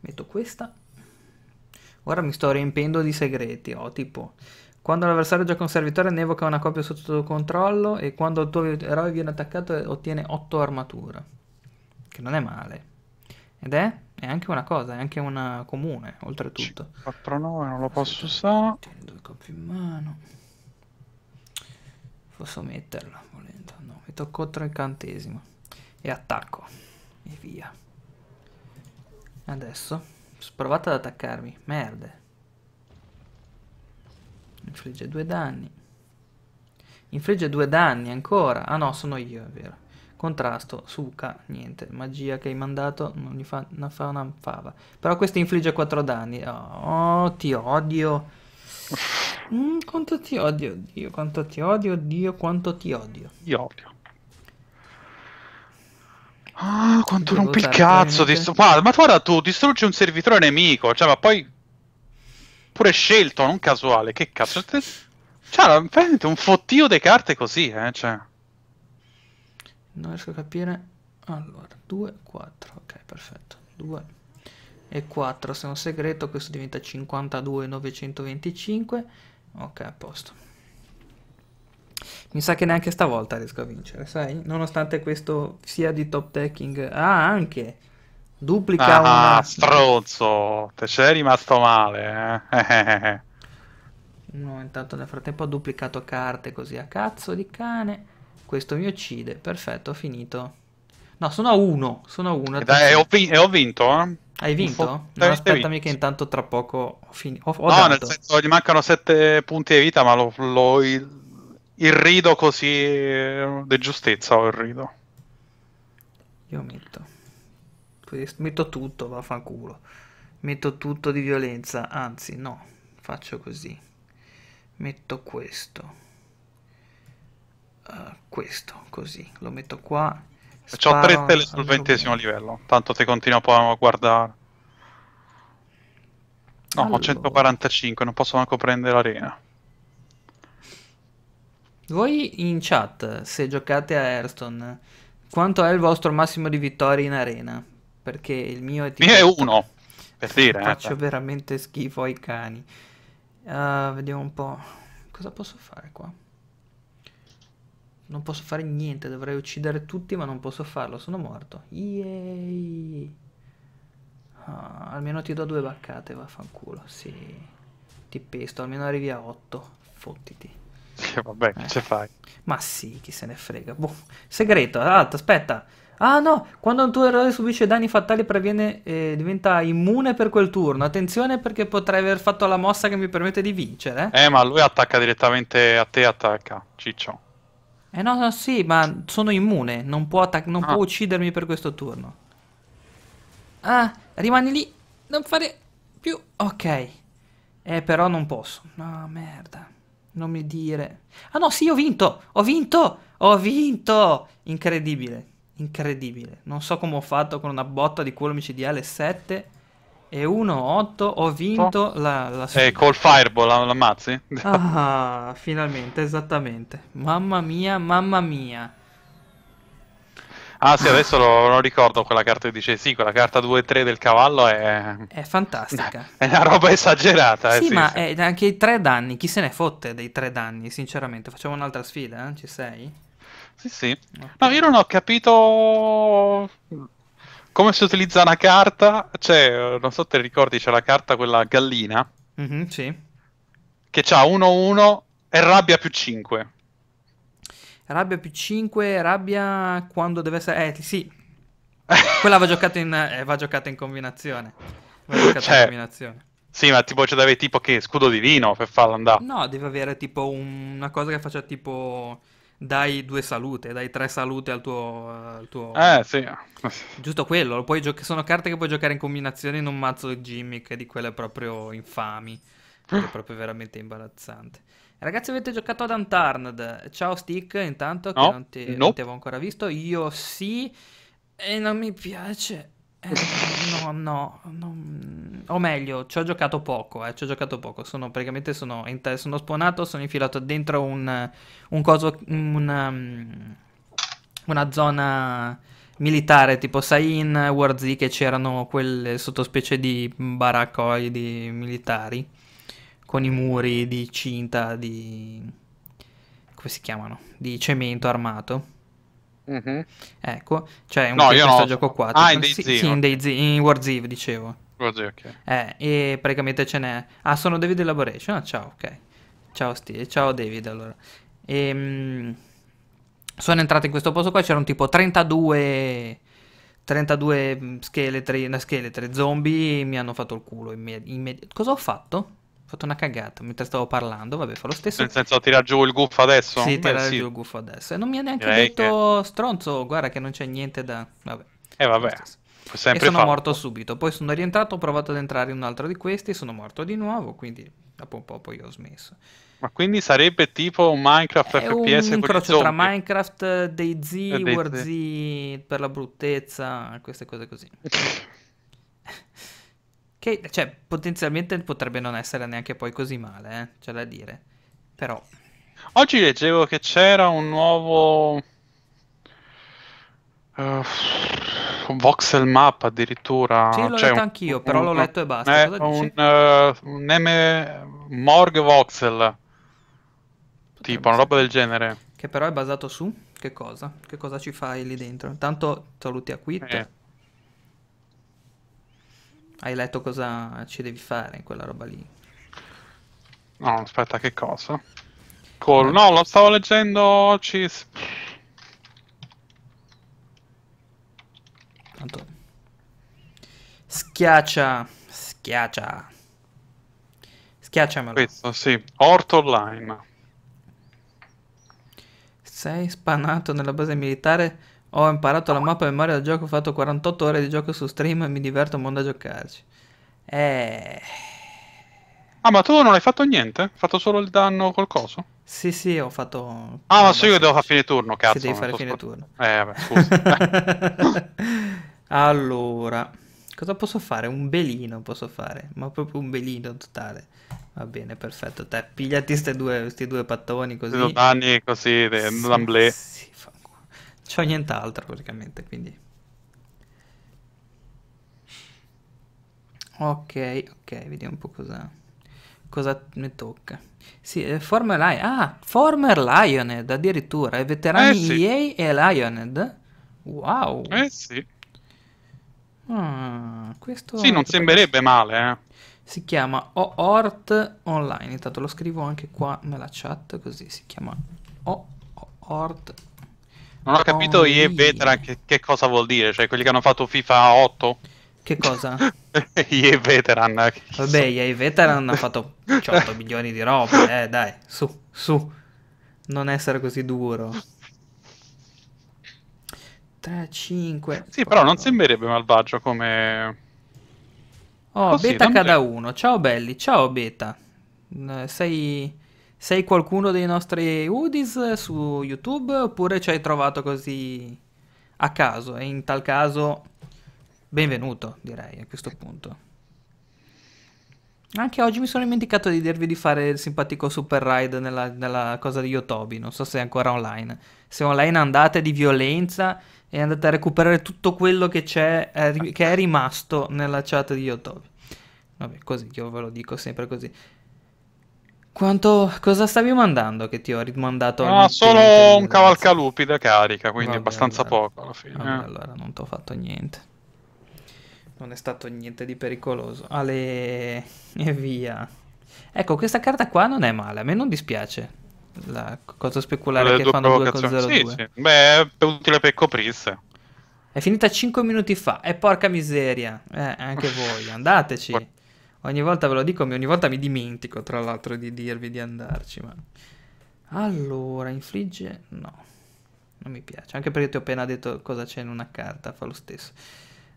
Metto questa. Ora mi sto riempendo di segreti, ho oh, tipo quando l'avversario gioca un servitore ne evoca una copia sotto tuo controllo e quando il tuo eroe viene attaccato eh, ottiene 8 armature. Che non è male. Ed è, è anche una cosa, è anche una comune, oltretutto. 4-9 non lo posso usare. Tieni due coppie in mano. Posso metterla, volendo. No, mi tocco 3 incantesimo. E attacco. E via. Adesso, provate ad attaccarmi. Merde. Infligge due danni. Infligge due danni ancora. Ah no, sono io, è vero. Contrasto, suca, niente. Magia che hai mandato non gli fa una, fa una fava. Però questo infligge quattro danni. Oh, ti odio. Mm, quanto ti odio, Dio, quanto ti odio, Dio, quanto ti odio. Ti odio. Ah, quanto Devo rompi il cazzo! Distru- ma, ma guarda tu, distruggi un servitore nemico, cioè, ma poi pure scelto, non casuale. Che cazzo? Cioè, un fottio di carte così, eh, cioè. Non riesco a capire. Allora, 2, 4, ok, perfetto. 2 e 4, se è un segreto questo diventa 52,925. Ok, a posto. Mi sa che neanche stavolta riesco a vincere, sai? Nonostante questo sia di top taking. Ah, anche! Duplica ah, una... stronzo, te c'è rimasto male. Eh? Uno intanto nel frattempo ha duplicato carte così a cazzo di cane. Questo mi uccide, perfetto, ho finito. No, sono a uno, sono a uno. Dai, ho, vin- ho, vinto, eh? Hai vinto? Fo- no, aspettami che intanto tra poco ho finito. No, dato. nel senso, gli mancano sette punti di vita, ma lo, lo il- irrido così eh, di giustezza, ho il rido. Io metto metto tutto, vaffanculo, metto tutto di violenza, anzi no, faccio così, metto questo, uh, questo, così, lo metto qua. Ho tre stelle sul ventesimo livello, tanto te continuo poi a guardare. No, allora. ho 145, non posso neanche prendere l'arena. Voi in chat, se giocate a Hearthstone, quanto è il vostro massimo di vittorie in arena? perché il mio è tipo... Mio è uno, per dire. Faccio eh. veramente schifo ai cani. Uh, vediamo un po'. Cosa posso fare qua? Non posso fare niente, dovrei uccidere tutti, ma non posso farlo, sono morto. Yay! Ah, almeno ti do due baccate, vaffanculo, sì. Ti pesto, almeno arrivi a 8. Fottiti. Sì, vabbè, eh. che ce fai? Ma sì, chi se ne frega. Boh. Segreto, aspetta. Ah no, quando un tuo eroe subisce danni fatali previene, eh, diventa immune per quel turno. Attenzione perché potrei aver fatto la mossa che mi permette di vincere. Eh, ma lui attacca direttamente a te, attacca, ciccio. Eh no, no, sì, ma sono immune, non può, non ah. può uccidermi per questo turno. Ah, rimani lì, non fare più... Ok. Eh, però non posso. No, merda. Non mi dire... Ah no, sì, ho vinto! Ho vinto! Ho vinto! Incredibile. Incredibile. Non so come ho fatto con una botta di culo micidiale 7 e 1-8 ho vinto oh. la, la Eh, col fireball l'ammazzi? La ah, finalmente, esattamente. Mamma mia, mamma mia. Ah sì, adesso lo, lo ricordo quella carta che dice sì, quella carta 2-3 del cavallo è... È fantastica. È una roba esagerata. Eh, sì, eh, sì ma sì. È, anche i tre danni, chi se ne fotte dei tre danni, sinceramente. Facciamo un'altra sfida, eh? ci sei? Sì, sì. No, io non ho capito come si utilizza una carta. Cioè, non so te ricordi, c'è la carta quella gallina. Mm-hmm, sì. Che ha 1-1 e rabbia più 5. Rabbia più 5, rabbia quando deve essere... Eh, sì. Quella va giocata in, eh, va giocata in combinazione. Va giocata cioè... in combinazione. Sì, ma tipo cioè, da avere tipo che scudo divino per farla andare. No, deve avere tipo un... una cosa che faccia tipo dai due salute, dai tre salute al tuo... Al tuo... Eh, sì. Giusto quello, gioca- sono carte che puoi giocare in combinazione in un mazzo di gimmick di quelle proprio infami, quelle ah. proprio veramente imbarazzante. Ragazzi, avete giocato ad Untarned? Ciao Stick, intanto, no, che non ti, nope. non ti avevo ancora visto. Io sì, e non mi piace. Eh, no, no, no, mm, o meglio, ci ho giocato poco, eh, ci ho giocato poco, sono praticamente sono, sono spawnato, sono infilato dentro un, un coso, una, mm, una zona militare tipo Sain, War Z che c'erano quelle sottospecie di baraccoidi militari con i muri di cinta, di... come si chiamano? Di cemento armato Mm-hmm. Ecco, cioè un no, questo no. gioco qua. Ah, in DayZ. Sì, sì, in, DayZ, in Warzif, dicevo. Warzif, ok. Eh, e praticamente ce n'è... Ah, sono David Elaboration? Ah, ciao, ok. Ciao Steve, ciao David, allora. Ehm... Sono entrato in questo posto qua, c'erano tipo 32... 32 mm, scheletri, scheletri zombie mi hanno fatto il culo. Immedi- immedi- cosa ho fatto? Ho fatto una cagata mentre stavo parlando, vabbè, fa lo stesso. Nel senso, tira giù il guffo adesso? Sì, tira Beh, giù il guffo adesso. E non mi ha neanche Direi detto che... stronzo, guarda che non c'è niente da... Vabbè. Eh, vabbè. E sono fatto. morto subito. Poi sono rientrato, ho provato ad entrare in un altro di questi, sono morto di nuovo, quindi dopo un po' poi ho smesso. Ma quindi sarebbe tipo un Minecraft È FPS un incrocio tra Minecraft, DayZ, eh, Z per la bruttezza, queste cose così. Che cioè, potenzialmente potrebbe non essere neanche poi così male, eh? c'è da dire. Però... Oggi leggevo che c'era un nuovo... Uh, un voxel map addirittura. Sì, l'ho cioè, letto anch'io, però l'ho letto e basta. Eh, un, uh, un M... Morg voxel. Tipo, una roba del genere. Che però è basato su? Che cosa? Che cosa ci fai lì dentro? Intanto saluti a Quit. Eh. Hai letto cosa ci devi fare in quella roba lì? No, aspetta, che cosa? Col... No, lo stavo leggendo. Ci... Tanto. Schiaccia. Schiaccia. Schiacciamelo. Questo, sì. Orto online. Sei spanato nella base militare ho imparato la mappa a memoria del gioco, ho fatto 48 ore di gioco su stream e mi diverto un mondo a giocarci. Eh... Ah, ma tu non hai fatto niente? Hai fatto solo il danno col coso? Sì, sì, ho fatto... Ah, ma so io devo fare fine turno, cazzo. Sì, devi fare fine turno. Eh, vabbè, scusa. allora, cosa posso fare? Un belino posso fare, ma proprio un belino totale. Va bene, perfetto. Te, pigliati questi due, due, pattoni così. Danni così, sì, sì, c'ho nient'altro praticamente, quindi... Ok, ok, vediamo un po' cosa, cosa mi tocca. Sì, eh, Former Lion. Ah, Former Lioned addirittura, i veterani eh sì. EA e Lioned. Wow. Eh sì. Ah, questo sì, non sembrerebbe male, eh. Si chiama Oort Online. Intanto lo scrivo anche qua nella chat, così si chiama Oort non ho capito oh, IE Veteran che, che, cosa vuol dire, cioè quelli che hanno fatto FIFA 8. Che cosa? IE Veteran. Vabbè, i Veteran hanno fatto 18 milioni di robe, eh, dai, su, su. Non essere così duro. 3, 5. Sì, però non sembrerebbe malvagio come... Oh, Così, Beta cada uno. Ciao belli, ciao Beta. Eh, sei sei qualcuno dei nostri UDIs su YouTube oppure ci hai trovato così a caso? E in tal caso, benvenuto direi a questo punto. Anche oggi mi sono dimenticato di dirvi di fare il simpatico super ride nella, nella cosa di Yotobi, non so se è ancora online. Se online andate di violenza e andate a recuperare tutto quello che c'è, eh, che è rimasto nella chat di Yotobi. Vabbè, così, io ve lo dico sempre così. Quanto, cosa stavi mandando che ti ho rimandato? Ah, no, solo un cavalcalupi da carica, quindi vabbè, abbastanza allora, poco alla fine. Vabbè, eh. allora non ti ho fatto niente. Non è stato niente di pericoloso. Ale... E via. Ecco, questa carta qua non è male, a me non dispiace. La cosa speculare Le che due fanno 2 con 02. Sì, sì. Beh, è utile per coprirsi. È finita 5 minuti fa. E porca miseria. Eh, anche voi, andateci. Ogni volta ve lo dico, ogni volta mi dimentico, tra l'altro, di dirvi di andarci, ma... Allora, infligge... no. Non mi piace, anche perché ti ho appena detto cosa c'è in una carta, fa lo stesso.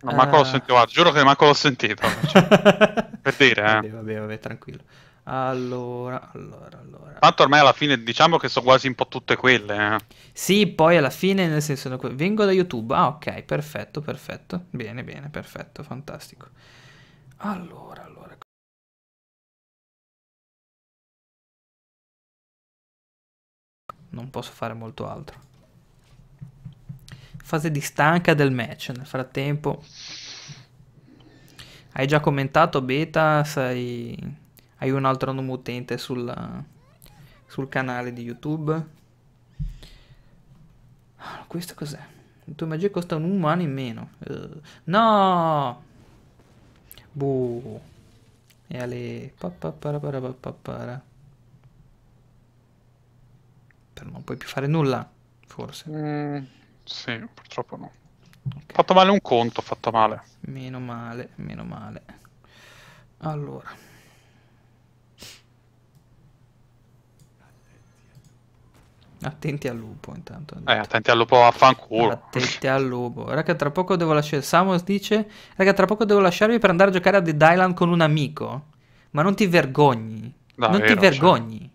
No, manco uh... l'ho eh. sentito, guarda, giuro che manco l'ho sentito. Cioè, per dire, eh. Vabbè, vabbè, vabbè, tranquillo. Allora, allora, allora. Tanto ormai alla fine diciamo che sono quasi un po' tutte quelle. Eh. Sì, poi alla fine, nel senso, vengo da YouTube. Ah, ok, perfetto, perfetto. Bene, bene, perfetto, fantastico. Allora, allora, non posso fare molto altro. Fase di stanca del match, nel frattempo hai già commentato beta, sei... hai un altro nome utente sul, sul canale di YouTube. Ah, questo cos'è? Le tue magia costa un umano in meno. Uh, no! Boh. E alle... Pa, pa, para, para, pa, para. Twitter, non puoi più fare nulla, forse. Mm, sì, purtroppo no. Okay. fatto male un conto, fatto male. Meno male, meno male. Allora. Attenti al lupo intanto. Eh, attenti al lupo affanculo. Attenti al lupo. Raga, tra poco devo lasciare... Samos dice... Raga, tra poco devo lasciarvi per andare a giocare a The Dylan con un amico. Ma non ti vergogni. Davvero, non ti vergogni. Cioè...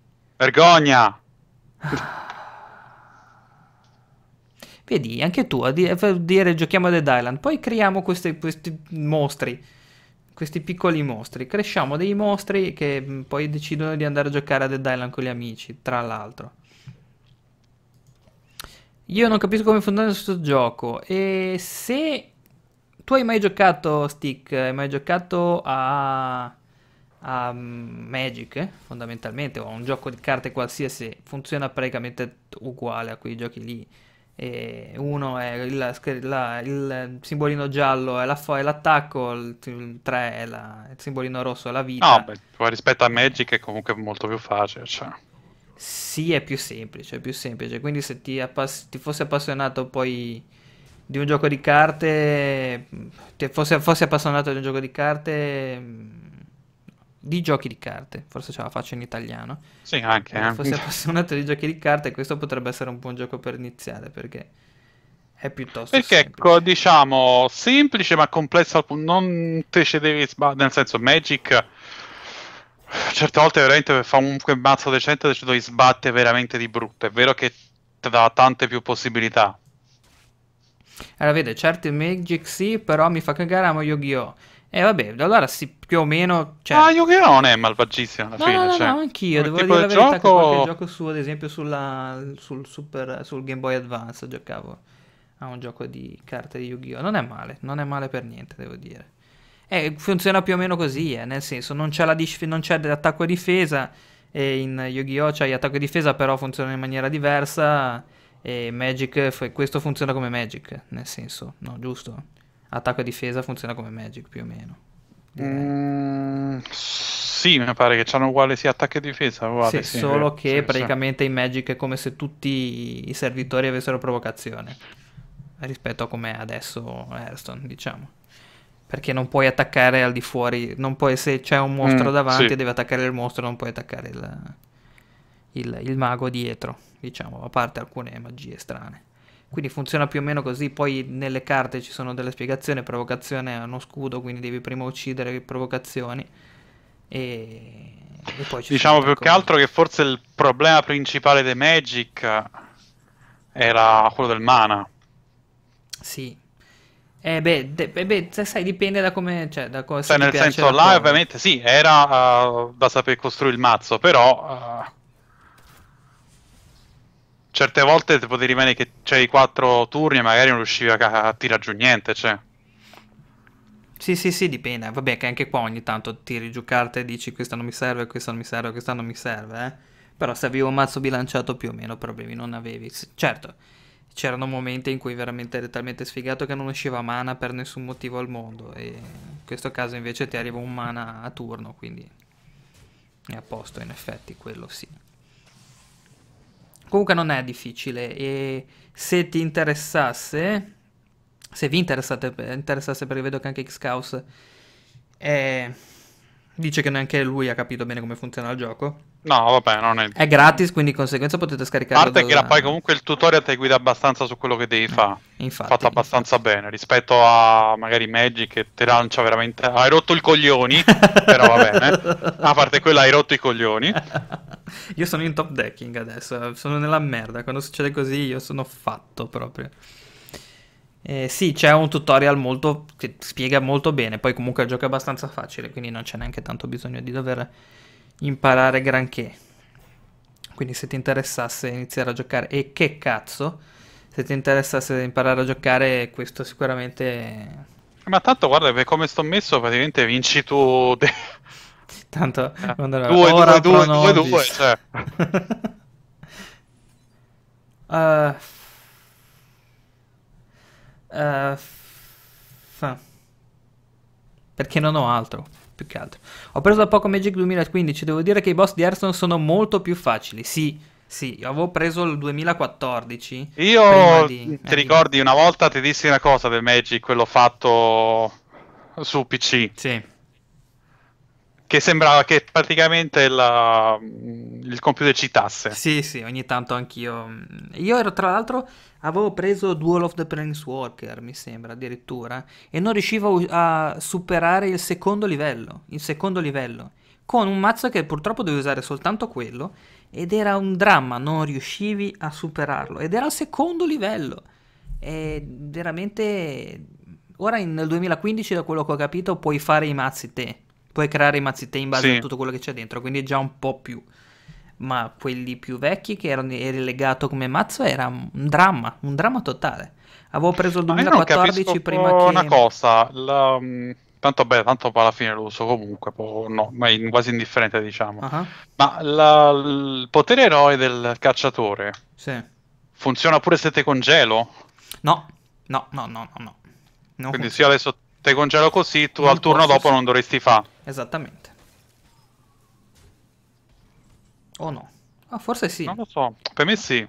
Vergogna! Vedi, anche tu, a dire giochiamo a Dead Island, poi creiamo queste, questi mostri, questi piccoli mostri, cresciamo dei mostri che mm, poi decidono di andare a giocare a Dead Island con gli amici, tra l'altro. Io non capisco come funziona questo gioco e se tu hai mai giocato Stick, hai mai giocato a a Magic fondamentalmente o a un gioco di carte qualsiasi funziona praticamente uguale a quei giochi lì e uno è il, la, il, simbolino giallo è, la, è l'attacco il tre è la, il simbolino rosso è la vita no, beh, rispetto a Magic è comunque molto più facile cioè. sì è più semplice è più semplice quindi se ti, appass- ti fossi appassionato poi di un gioco di carte ti fossi, fossi appassionato di un gioco di carte di giochi di carte, forse ce la faccio in italiano. Sì, anche. Eh. eh. Fossi appassionato di giochi di carte, questo potrebbe essere un buon gioco per iniziare perché è piuttosto perché semplice. Co, ecco, diciamo semplice ma complesso non te ce devi sbagliare nel senso Magic certe volte veramente per fare un mazzo decente decido devi sbattere veramente di brutto è vero che ti dà tante più possibilità allora vede certi Magic sì però mi fa cagare a Yu-Gi-Oh e eh, vabbè, allora sì, più o meno. Cioè... Ah, Yu-Gi-Oh! non è malvagissimo alla no, fine. No, no, cioè... no anch'io. devo dire la verità gioco... che qualche gioco suo, ad esempio, sulla, sul, super, sul Game Boy Advance giocavo a un gioco di carte di Yu-Gi-Oh! Non è male, non è male per niente, devo dire. Eh, funziona più o meno così, eh, nel senso, non c'è, la dis- non c'è l'attacco e difesa. E in Yu-Gi-Oh! c'hai attacco e difesa, però funziona in maniera diversa. E Magic, questo funziona come Magic, nel senso, no, giusto? attacco e difesa funziona come Magic più o meno. Mm, sì, mi pare che hanno uguale sia attacco e difesa. Uguale, sì, sì, solo che sì, praticamente in Magic è come se tutti i servitori avessero provocazione rispetto a come adesso Hearthstone, diciamo. Perché non puoi attaccare al di fuori, non puoi, se c'è un mostro mm, davanti devi attaccare il mostro, non puoi attaccare il, il, il mago dietro, diciamo, a parte alcune magie strane. Quindi funziona più o meno così, poi nelle carte ci sono delle spiegazioni, provocazione è uno scudo, quindi devi prima uccidere le provocazioni. E... E diciamo più che altro che forse il problema principale dei Magic era quello del mana. Sì. Eh beh, de- eh, beh sai, dipende da come... Cioè, da come cioè se nel senso, là ovviamente sì, era uh, da saper costruire il mazzo, però... Uh certe volte ti potevi rimanere che c'hai quattro turni e magari non riuscivi a, a, a tirare giù niente, cioè. Sì, sì, sì, dipende. Vabbè, che anche qua ogni tanto tiri giù carte e dici questa non mi serve, questa non mi serve, questa non mi serve, eh. Però se avevi un mazzo bilanciato più o meno problemi non avevi. Certo, c'erano momenti in cui veramente eri talmente sfigato che non usciva mana per nessun motivo al mondo. E in questo caso invece ti arriva un mana a turno, quindi è a posto in effetti, quello sì. Comunque non è difficile e se ti interessasse, se vi interessasse, interessasse perché vedo che anche Xcaus è Dice che neanche lui ha capito bene come funziona il gioco. No, vabbè, non è. È gratis, quindi di conseguenza potete scaricarlo. A parte che da... poi comunque il tutorial ti guida abbastanza su quello che devi eh, fare. Infatti. Fatto abbastanza infatti. bene rispetto a magari Magic che ti lancia veramente. Hai rotto i coglioni, però va bene. A parte quello, hai rotto i coglioni. io sono in top decking adesso, sono nella merda. Quando succede così, io sono fatto proprio. Eh, sì, c'è un tutorial molto, che spiega molto bene, poi comunque il gioco è abbastanza facile, quindi non c'è neanche tanto bisogno di dover imparare granché. Quindi se ti interessasse iniziare a giocare, e che cazzo, se ti interessasse imparare a giocare, questo sicuramente... Ma tanto guarda, per come sto messo praticamente vinci tu... De... Tanto... Eh, due, due, due, 2 2 2 cioè... uh... Uh, Perché non ho altro, più che altro. Ho preso da poco Magic 2015, devo dire che i boss di Arson sono molto più facili, sì. Sì, io avevo preso il 2014. Io di... ti eh, ricordi una volta ti dissi una cosa del Magic, quello fatto su PC. Sì che sembrava che praticamente la, mm, il computer citasse. Sì, sì, ogni tanto anch'io. Io ero tra l'altro avevo preso Duel of the Planeswalker, mi sembra addirittura, e non riuscivo a superare il secondo livello, il secondo livello, con un mazzo che purtroppo dovevi usare soltanto quello ed era un dramma, non riuscivi a superarlo ed era il secondo livello. E veramente ora nel 2015 da quello che ho capito puoi fare i mazzi te puoi creare i mazzetti in base sì. a tutto quello che c'è dentro, quindi è già un po' più. Ma quelli più vecchi che erano eri legato come mazzo era un dramma, un dramma totale. Avevo preso il 2014 prima che... Una cosa, la, mm, tanto beh, tanto alla fine lo uso comunque, po', no, ma in, quasi indifferente diciamo. Uh-huh. Ma la, il potere eroe del cacciatore sì. funziona pure se te congelo? No, no, no, no, no. no. Quindi funziona. se io adesso te congelo così, tu non al turno dopo sì. non dovresti fare. Esattamente. O no? Ah, forse sì. Non lo so. Per me sì.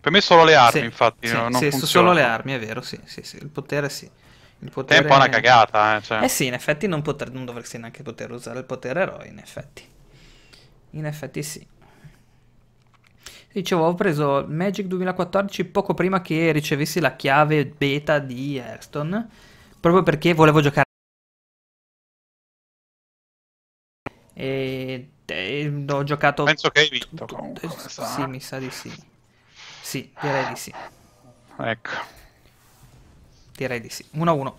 Per me solo le armi, sì, infatti. Sì, non sì, solo le armi, è vero, sì, sì, sì. Il potere sì. Il potere... È un po' una cagata, eh. Cioè. Eh sì, in effetti non, poter... non dovresti neanche poter usare il potere eroe, in effetti. In effetti sì. Dicevo, ho preso Magic 2014 poco prima che ricevessi la chiave beta di Hearthstone, proprio perché volevo giocare E, e ho giocato. Penso che hai vinto comunque. Sì, mi sa di sì. Sì, direi di sì. Ecco. Direi di sì. 1-1.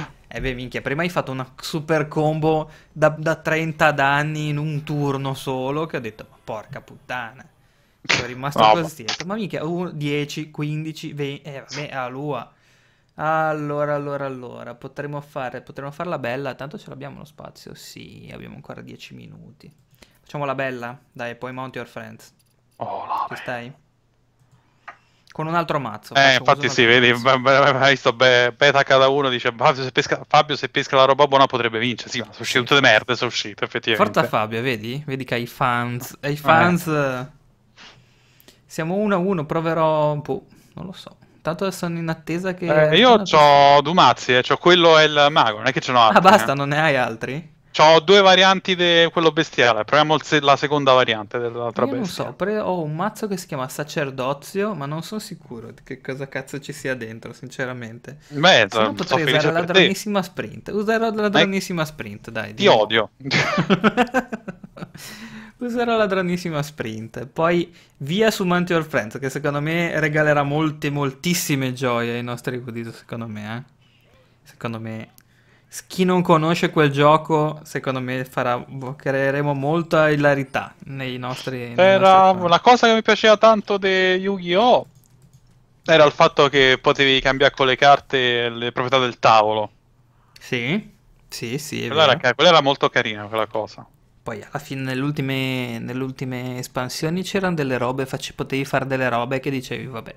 e beh, minchia, prima hai fatto una super combo da, da 30 danni in un turno solo. Che ho detto, ma porca puttana. Sono rimasto così. Ma... ma minchia, 10, 15, 20. Eh, vabbè, a lua. Allora, allora, allora, potremmo, fare, potremmo farla bella, tanto ce l'abbiamo lo spazio, sì, abbiamo ancora 10 minuti. Facciamo la bella, dai, poi Mount Your Friends. Oh, stai? Con un altro mazzo. Eh, infatti sì, vedi, hai visto be- beta cada uno, dice Fabio se, pesca, Fabio se, pesca, la roba buona potrebbe vincere. Sì, ma sono sì. uscite tutte merde, sono uscito, effettivamente. Forza Fabio, vedi? Vedi che hai fans. Hai eh. fans... Eh. Siamo 1-1, proverò un po', non lo so. Tanto sono in attesa che... Eh, io ho cosa... Dumazzi, eh, quello e il mago, non è che ce n'ho ah, altri. Ah basta, eh. non ne hai altri? Ho due varianti di quello bestiale. Proviamo se- la seconda variante dell'altra Io bestia. Non so, pre- ho un mazzo che si chiama Sacerdozio, ma non sono sicuro di che cosa cazzo ci sia dentro, sinceramente. Beh, se no potrei usare la dronissima sprint. Userò la dronissima sprint, dai. Ti odio. Userò la grandissima sprint. Poi via su Mount Your Friends, che secondo me regalerà molte, moltissime gioie ai nostri goodies, secondo me. Eh? Secondo me chi non conosce quel gioco, secondo me farà, creeremo molta hilarità nei nostri... Era nei la cosa che mi piaceva tanto di Yu-Gi-Oh! Era il fatto che potevi cambiare con le carte le proprietà del tavolo. Sì, sì, sì. Quella era, quella era molto carina quella cosa poi alla fine nelle ultime, nelle ultime espansioni c'erano delle robe, face, potevi fare delle robe che dicevi, vabbè,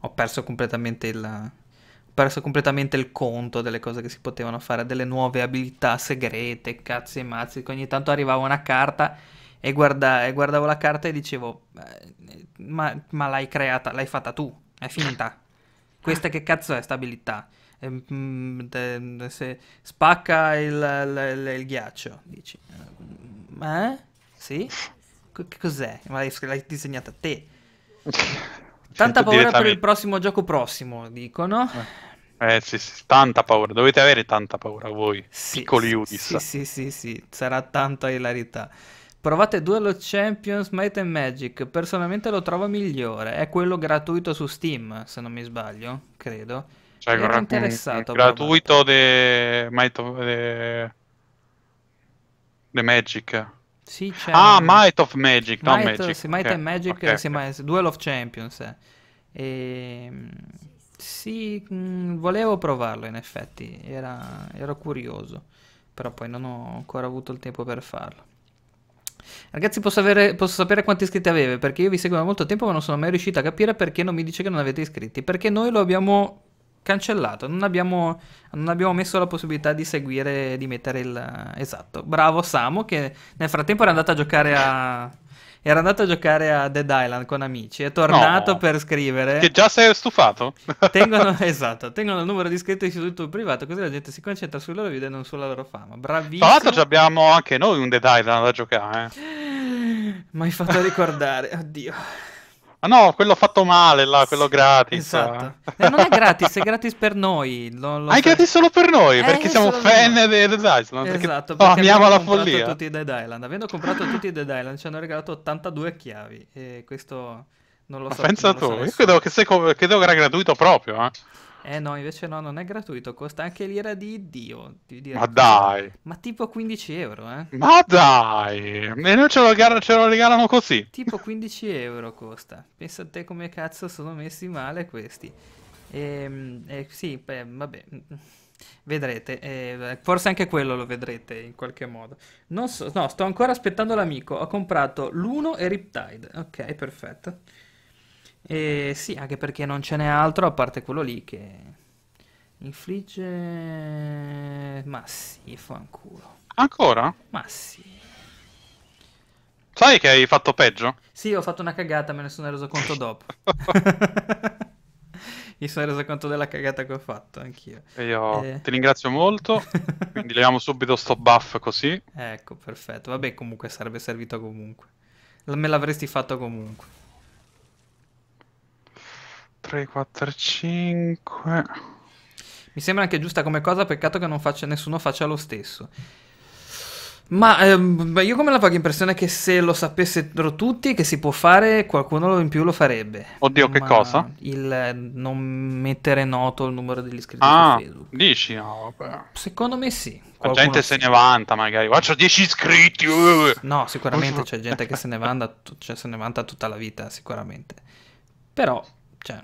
ho perso completamente il, ho perso completamente il conto delle cose che si potevano fare, delle nuove abilità segrete, cazzi e mazzi, che ogni tanto arrivava una carta e, guarda, e guardavo la carta e dicevo, eh, ma, ma, l'hai creata, l'hai fatta tu, è finta. Questa che cazzo è stabilità? Eh, mm, se spacca il, il, il ghiaccio, dici eh? Sì? Che cos'è? Ma l'hai, disegnata a te. Tanta cioè, paura per il prossimo gioco prossimo, dicono. Eh. eh, sì, sì, tanta paura. Dovete avere tanta paura voi, sì, piccoli sì, Udis. Sì, sì, sì, sì, sarà tanta hilarità. Provate Duello Champions Might and Magic. Personalmente lo trovo migliore. È quello gratuito su Steam, se non mi sbaglio, credo. Cioè, gra- interessato. Mm, gratuito di de... Might of... De The Magic. Sì, c'è... Ah, Might of Magic, Might, non Magic. Sì, Might okay. and Magic, okay, sì, Ma... Duel of Champions. E... Eh. Ehm, sì, mh, mm, volevo provarlo in effetti, Era... ero curioso, però poi non ho ancora avuto il tempo per farlo. Ragazzi, posso, avere, posso, sapere quanti iscritti avete? Perché io vi seguo da molto tempo, ma non sono mai riuscito a capire perché non mi dice che non avete iscritti. Perché noi lo abbiamo cancellato, non abbiamo, non abbiamo, messo la possibilità di seguire, di mettere il... Esatto, bravo Samu che nel frattempo era andato a giocare a... Era andato a giocare a Dead Island con amici, è tornato no, per scrivere. Che già sei stufato. Tengono, esatto, tengono il numero di iscritti su YouTube privato, così la gente si concentra sui loro video e non sulla loro fama. Bravissimo. Tra l'altro abbiamo anche noi un Dead Island da giocare. Eh. Mi hai fatto ricordare, oddio. Ah no, quello fatto male, là, quello sì, gratis. Esatto. Eh, eh non è gratis, è gratis per noi. Lo, lo ah, è gratis solo per noi, eh, perché siamo fan di Dead Island. Esatto, perché, perché oh, amiamo la follia. tutti Dead Island. Avendo comprato tutti i Dead Island ci hanno regalato 82 chiavi e questo non lo Ma so. Pensa tu, so io credo che, sei, credo che era gratuito proprio, eh. Eh no, invece no, non è gratuito, costa anche l'ira di Dio. Di ma dai! Ma tipo 15 euro, eh? Ma dai! E noi ce lo, ce lo, regalano così! Tipo 15 euro costa. Pensa a te come cazzo sono messi male questi. E, ehm, e eh, sì, beh, vabbè vedrete, eh, forse anche quello lo vedrete in qualche modo. Non so, no, sto ancora aspettando l'amico. Ho comprato l'uno e Riptide. Ok, perfetto. E sì, anche perché non ce n'è altro a parte quello lì che infligge... Ma sì, fanculo. Ancora? Ma sì. Sai che hai fatto peggio? Sì, ho fatto una cagata, me ne sono reso conto dopo. Mi sono reso conto della cagata che ho fatto, anch'io. io eh... ti ringrazio molto, quindi leviamo subito sto buff così. Ecco, perfetto. Vabbè, comunque sarebbe servito comunque. Me l'avresti fatto comunque. 3, 4, 5. Mi sembra anche giusta come cosa, peccato che faccia, nessuno faccia lo stesso. Ma ehm, io come la vaga impressione che se lo sapessero tutti che si può fare, qualcuno in più lo farebbe. Oddio, Ma che cosa? Il eh, non mettere noto il numero degli iscritti ah, su Facebook. Dici? No, vabbè. Secondo me sì. La gente se ne vanta, magari. Faccio 10 iscritti. Uh! No, sicuramente c'è gente che se ne vanta, cioè se ne vanta tutta la vita, sicuramente. Però cioè,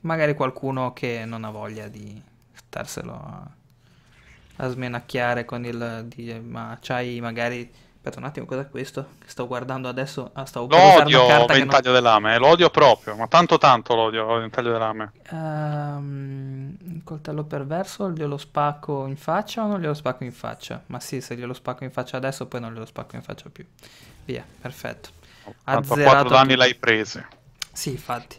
magari qualcuno che non ha voglia di starselo a, a smenacchiare con il di, ma c'hai magari aspetta un attimo cos'è questo sto guardando adesso ah, stavo l'odio per il non... taglio del lame eh, l'odio proprio ma tanto tanto l'odio ehm, il ventaglio del lame um, coltello perverso glielo spacco in faccia o non glielo spacco in faccia ma sì se glielo spacco in faccia adesso poi non glielo spacco in faccia più via perfetto 4 danni l'hai preso sì infatti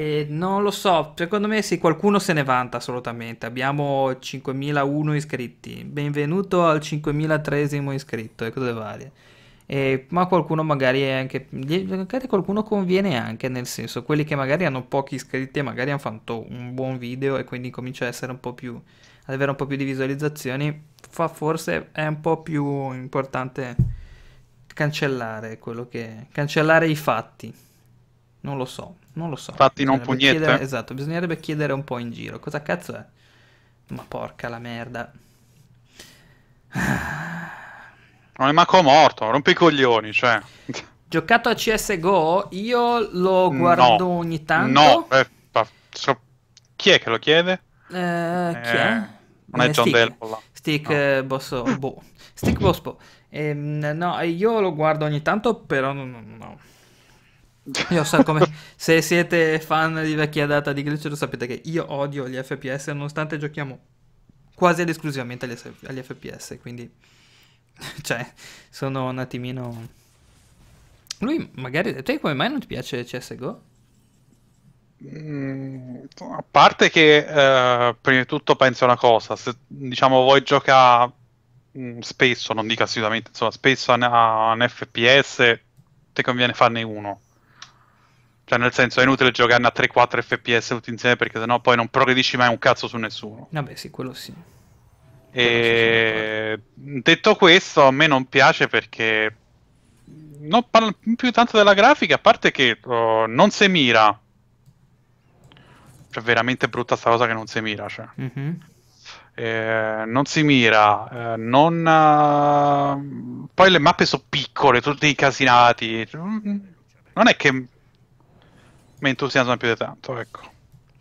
eh, non lo so, secondo me sì, qualcuno se ne vanta assolutamente. Abbiamo 5001 iscritti. Benvenuto al 5003 iscritto ecco e cose varie. Eh, ma qualcuno magari è anche. Magari qualcuno conviene anche, nel senso, quelli che magari hanno pochi iscritti e magari hanno fatto un buon video e quindi comincia a essere un po' più. ad avere un po' più di visualizzazioni. Fa forse è un po' più importante cancellare quello che. cancellare i fatti. Non lo so, non lo so. Infatti non pugnette. Chiedere, esatto, bisognerebbe chiedere un po' in giro. Cosa cazzo è? Ma porca la merda. Non è manco morto, rompi i coglioni, cioè. Giocato a CSGO, io lo guardo no, ogni tanto. No, eh, so, chi è che lo chiede? Eh, chi è? Eh, non è eh, John Stick, Delpo, Stick no. Eh, Bosso, boh. Stick Bospo. Eh, no, io lo guardo ogni tanto, però no. no. Io so come se siete fan di vecchia data di Glitch lo sapete che io odio gli FPS nonostante giochiamo quasi ed esclusivamente agli, agli FPS, quindi cioè sono un attimino lui magari te come mai non ti piace CS:GO? Mm, a parte che eh, prima di tutto penso una cosa, se diciamo vuoi giocare mm, spesso, non dico assolutamente, insomma, spesso a, a un FPS ti conviene farne uno cioè, nel senso, è inutile giocare a 3-4 FPS tutti insieme perché sennò poi non progredisci mai un cazzo su nessuno. Vabbè, sì, quello sì. E... Detto questo, a me non piace perché non parlo più tanto della grafica, a parte che oh, non si mira. Cioè, veramente brutta sta cosa che non si mira. Cioè. Mm-hmm. Eh, non si mira, eh, non, uh... poi le mappe sono piccole, tutti incasinati. Non è che mi entusiasma più di tanto, ecco.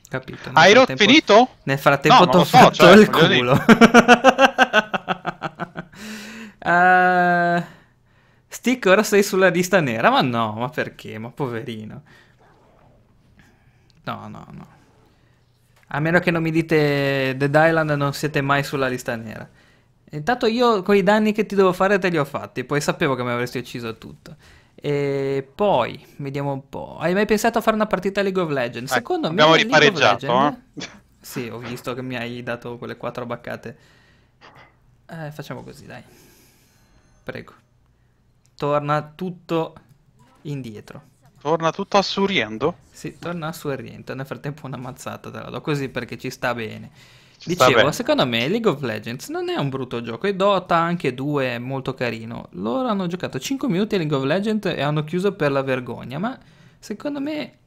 Capito. Hai rotto finito? Nel frattempo no, ti ho so, fatto cioè, il culo. uh, stick, ora sei sulla lista nera. Ma no, ma perché? Ma poverino. No, no, no. A meno che non mi dite The Island non siete mai sulla lista nera. Intanto io con i danni che ti devo fare te li ho fatti, poi sapevo che mi avresti ucciso tutto. E poi, vediamo un po'. Hai mai pensato a fare una partita League of Legends? Eh, Secondo eh, me... Abbiamo ripareggiato, Legend... eh? Sì, ho visto che mi hai dato quelle quattro baccate. Eh, facciamo così, dai. Prego. Torna tutto indietro. Torna tutto assurriendo? Sì, torna assurriendo. Nel frattempo una mazzata te la do così perché ci sta bene. Dicevo, secondo me League of Legends non è un brutto gioco e Dota anche 2 è molto carino. Loro hanno giocato 5 minuti a League of Legends e hanno chiuso per la vergogna, ma secondo me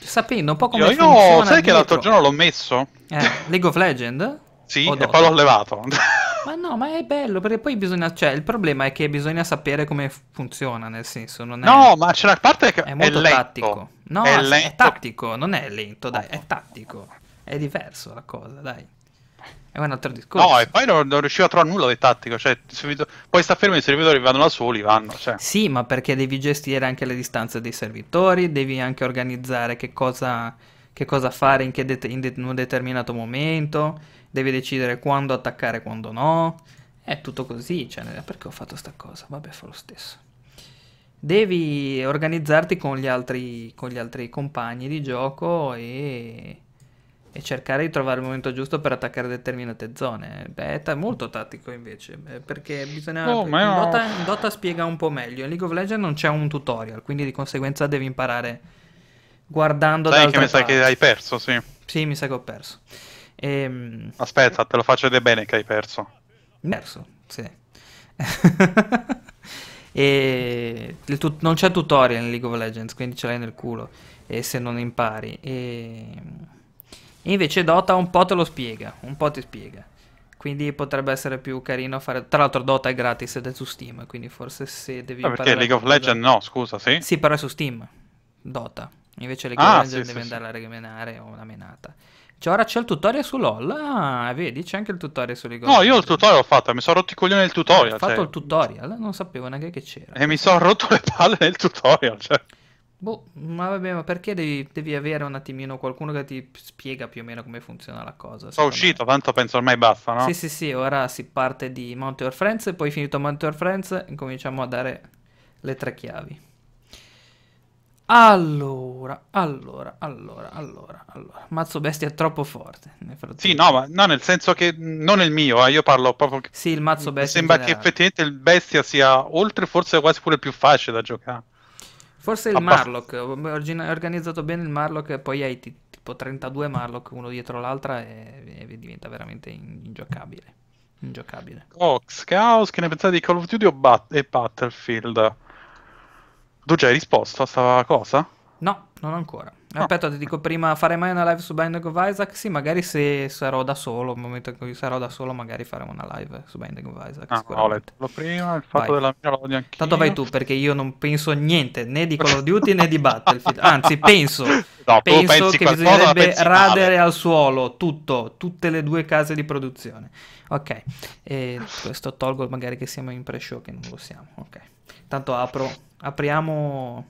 sapendo un po' come Io funziona no, sai dietro. che l'altro giorno l'ho messo? Eh, League of Legends? sì, e poi l'ho levato. ma no, ma è bello perché poi bisogna cioè il problema è che bisogna sapere come funziona, nel senso non è No, ma c'è una parte che è molto è tattico. No, è, è, tattico, non è lento, dai, è tattico è diverso la cosa, dai. È un altro discorso. No, e poi non, non riuscivo a trovare nulla di tattico. Cioè, servitore... poi sta fermo i servitori vanno da soli, vanno. Cioè. Sì, ma perché devi gestire anche le distanze dei servitori, devi anche organizzare che cosa, che cosa fare in, che det- in, de- in un determinato momento, devi decidere quando attaccare e quando no. È tutto così. Cioè, eh, perché ho fatto sta cosa? Vabbè, fa lo stesso. Devi organizzarti con gli altri, con gli altri compagni di gioco e e cercare di trovare il momento giusto per attaccare determinate zone. Beh, è molto tattico invece, eh, perché bisogna... Oh, ma... in, Dota, in Dota spiega un po' meglio, in League of Legends non c'è un tutorial, quindi di conseguenza devi imparare guardando... Sai che mi sa che hai perso, sì. Sì, mi sa che ho perso. E... Ehm, Aspetta, te lo faccio vedere bene che hai perso. Perso, sì. e tu- non c'è tutorial in League of Legends, quindi ce l'hai nel culo e se non impari. E ehm, Invece Dota un po' te lo spiega, un po' ti spiega. Quindi potrebbe essere più carino fare. Tra l'altro, Dota è gratis ed è su Steam. Quindi forse se devi. Ma ah, perché League of Legends no, scusa, sì? Sì, però è su Steam. Dota. Invece League ah, of Legends sì, devi sì, andare sì. a menare o una menata. Cioè, ora c'è il tutorial su LOL. Ah, vedi, c'è anche il tutorial su League of Legends. No, io il tutorial l'ho fatto. Mi sono rotto i coglioni nel tutorial. Ho cioè. fatto il tutorial, non sapevo neanche che c'era. E mi sono rotto le palle nel tutorial, cioè. Boh, ma vabbè, ma perché devi, devi, avere un attimino qualcuno che ti spiega più o meno come funziona la cosa? Sono uscito, me. tanto penso ormai basta, no? Sì, sì, sì, ora si parte di Mount Your Friends, e poi finito Mount Your Friends incominciamo a dare le tre chiavi. Allora, allora, allora, allora, allora. Mazzo bestia è troppo forte. Sì, no, ma no, nel senso che non è il mio, eh, io parlo proprio... Sì, il mazzo bestia. Mi sembra che effettivamente il bestia sia, oltre forse quasi pure più facile da giocare. Forse il Abbast- ah, Marlock, ho organizzato bene il Marlock e poi hai t- tipo 32 Marlock uno dietro l'altra e, e diventa veramente in- ingiocabile. Ingiocabile. Ox, Chaos, che ne pensate di Call of Duty Bat- e Battlefield? Tu già hai risposto a questa cosa? No, non ancora. Aspetta, ti dico prima, farei mai una live su Binding of Isaac? Sì, magari se sarò da solo, nel momento in cui sarò da solo magari faremo una live su Binding of Isaac. Ah, no, ho prima, il fatto vai. della mia l'odio anch'io. Tanto vai tu, perché io non penso niente, né di Call of Duty né di Battlefield. Anzi, penso, no, penso che bisognerebbe radere male. al suolo tutto, tutte le due case di produzione. Ok, e questo tolgo magari che siamo in pre-show, che non lo siamo. Ok, tanto apro, apriamo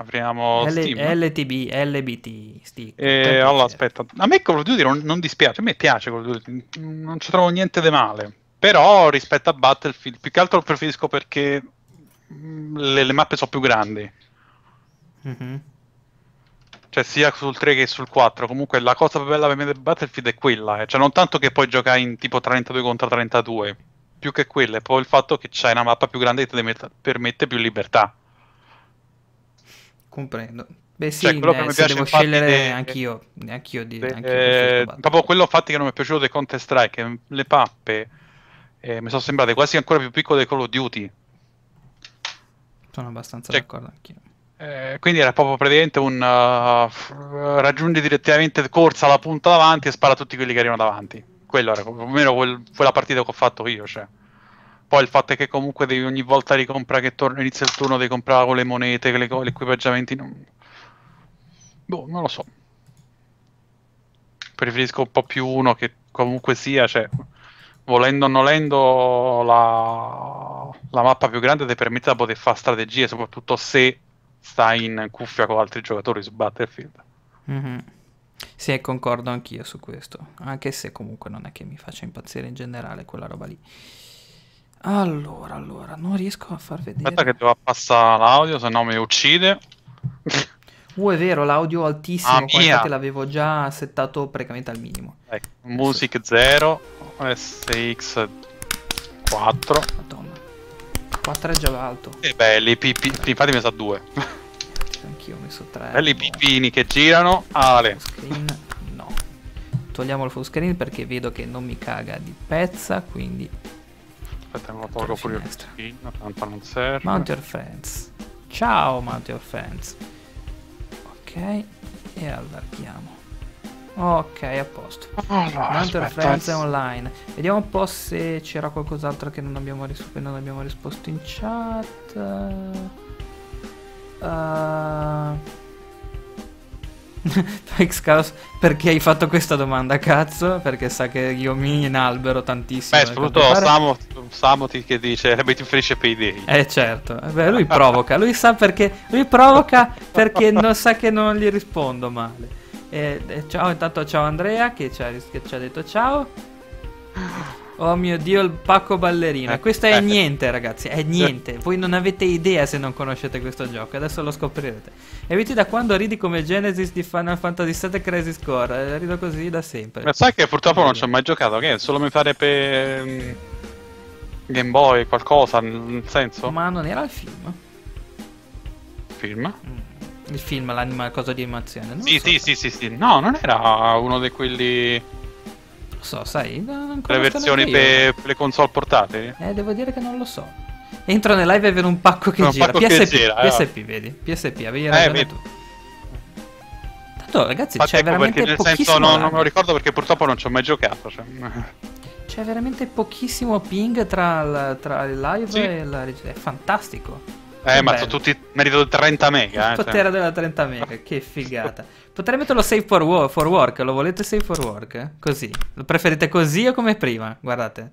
apriamo L- LTB, LBT stick. Eh, allora aspetta, a me Call of Duty non, non dispiace, a me piace Call of Duty, non ci trovo niente di male, però rispetto a Battlefield, più che altro lo preferisco perché mm, le, le mappe sono più grandi. Mm-hmm. Cioè sia sul 3 che sul 4, comunque la cosa più bella per me del Battlefield è quella, eh. cioè non tanto che poi giocare in tipo 32 contro 32, più che quella è poi il fatto che c'hai una mappa più grande che ti permette più libertà comprendo. Beh cioè, sì, cioè, quello beh, che mi piace devo scegliere de... anch'io, anch'io, di, de... anch'io eh, proprio quello fatti che non mi è piaciuto dei Counter Strike, le pappe eh, mi sono sembrate quasi ancora più piccole di Call of Duty. Sono abbastanza cioè, d'accordo anch'io. Eh, quindi era proprio praticamente un uh, raggiungi direttamente corsa alla punta davanti e spara tutti quelli che arrivano davanti. Quello era almeno quel, quella partita che ho fatto io, cioè. Poi il fatto è che comunque devi ogni volta ricomprare che torna, inizia il turno, devi comprare con le monete, con le, con l'equipaggiamento. Non... Boh, non lo so. Preferisco un po' più uno che comunque sia, cioè, volendo o nolendo, la... la mappa più grande ti permette di poter fare strategie, soprattutto se stai in cuffia con altri giocatori su Battlefield. Mm-hmm. Sì, concordo anch'io su questo, anche se comunque non è che mi faccia impazzire in generale quella roba lì. Allora, allora, non riesco a far vedere. Aspetta che devo passare l'audio, se no mi uccide. Uh, è vero, l'audio altissimo, ah, che l'avevo già settato praticamente al minimo. Ecco, music 0, SX 4. Madonna. 4 è già alto. E eh, beh, le pipi, infatti mi sa 2. Anch'io ho messo 3. Belli allora. pipini che girano. Ale. Screen no. Togliamo il full screen perché vedo che non mi caga di pezza, quindi aspettiamo poco pure il tanto non serve. Mount your friends. Ciao Mount your friends. Ok, e allarghiamo. Ok, a posto. Allora, ah, Mount your friends è online. Vediamo un po' se c'era qualcos'altro che non abbiamo, ris- non abbiamo risposto in chat. Uh... Xcaos, perché hai fatto questa domanda, cazzo? Perché sa che io mi inalbero tantissimo. Beh, soprattutto Samot, Samoti che dice, beh, ti ferisce Payday. Eh, certo. Eh, beh, lui provoca, lui sa perché, lui provoca perché non sa che non gli rispondo male. E, eh, e eh, ciao, intanto ciao Andrea che ci ha, che ci ha detto ciao. Oh mio dio, il pacco ballerina. Eh, Questo è eh. niente, ragazzi. È niente. Voi non avete idea se non conoscete questo gioco. Adesso lo scoprirete. E vedi da quando ridi come Genesis di Final Fantasy VII Crazy Score? Rido così da sempre. Ma sai che purtroppo non ci ho mai giocato. Che solo mi pare per. Mm, Game Boy, qualcosa, nel senso. Ma non era il film. Film? Mm. Il film, l'anima, cosa di animazione. Sì, so. sì, sì, sì, sì. No, non era uno di quelli lo so, sai. Le versioni per eh. le console portate? Eh, devo dire che non lo so. Entro nel live e vedo un pacco che no, gira. Pacco PSP, che gira, PSP, eh. vedi? PSP, avevi eh, ragione tu. Tanto, ragazzi, Infatti, c'è ecco veramente perché, nel senso, no, non lo ricordo perché purtroppo non ci ho mai giocato. Cioè. C'è veramente pochissimo ping tra il, tra il live sì. e la regia. È fantastico. Eh, ma sono tutti merito 30 mega. eh, cioè. potere della 30 mega, che figata. Potrei metterlo save for, wo- for work, lo volete save for work? Così. Lo preferite così o come prima? Guardate.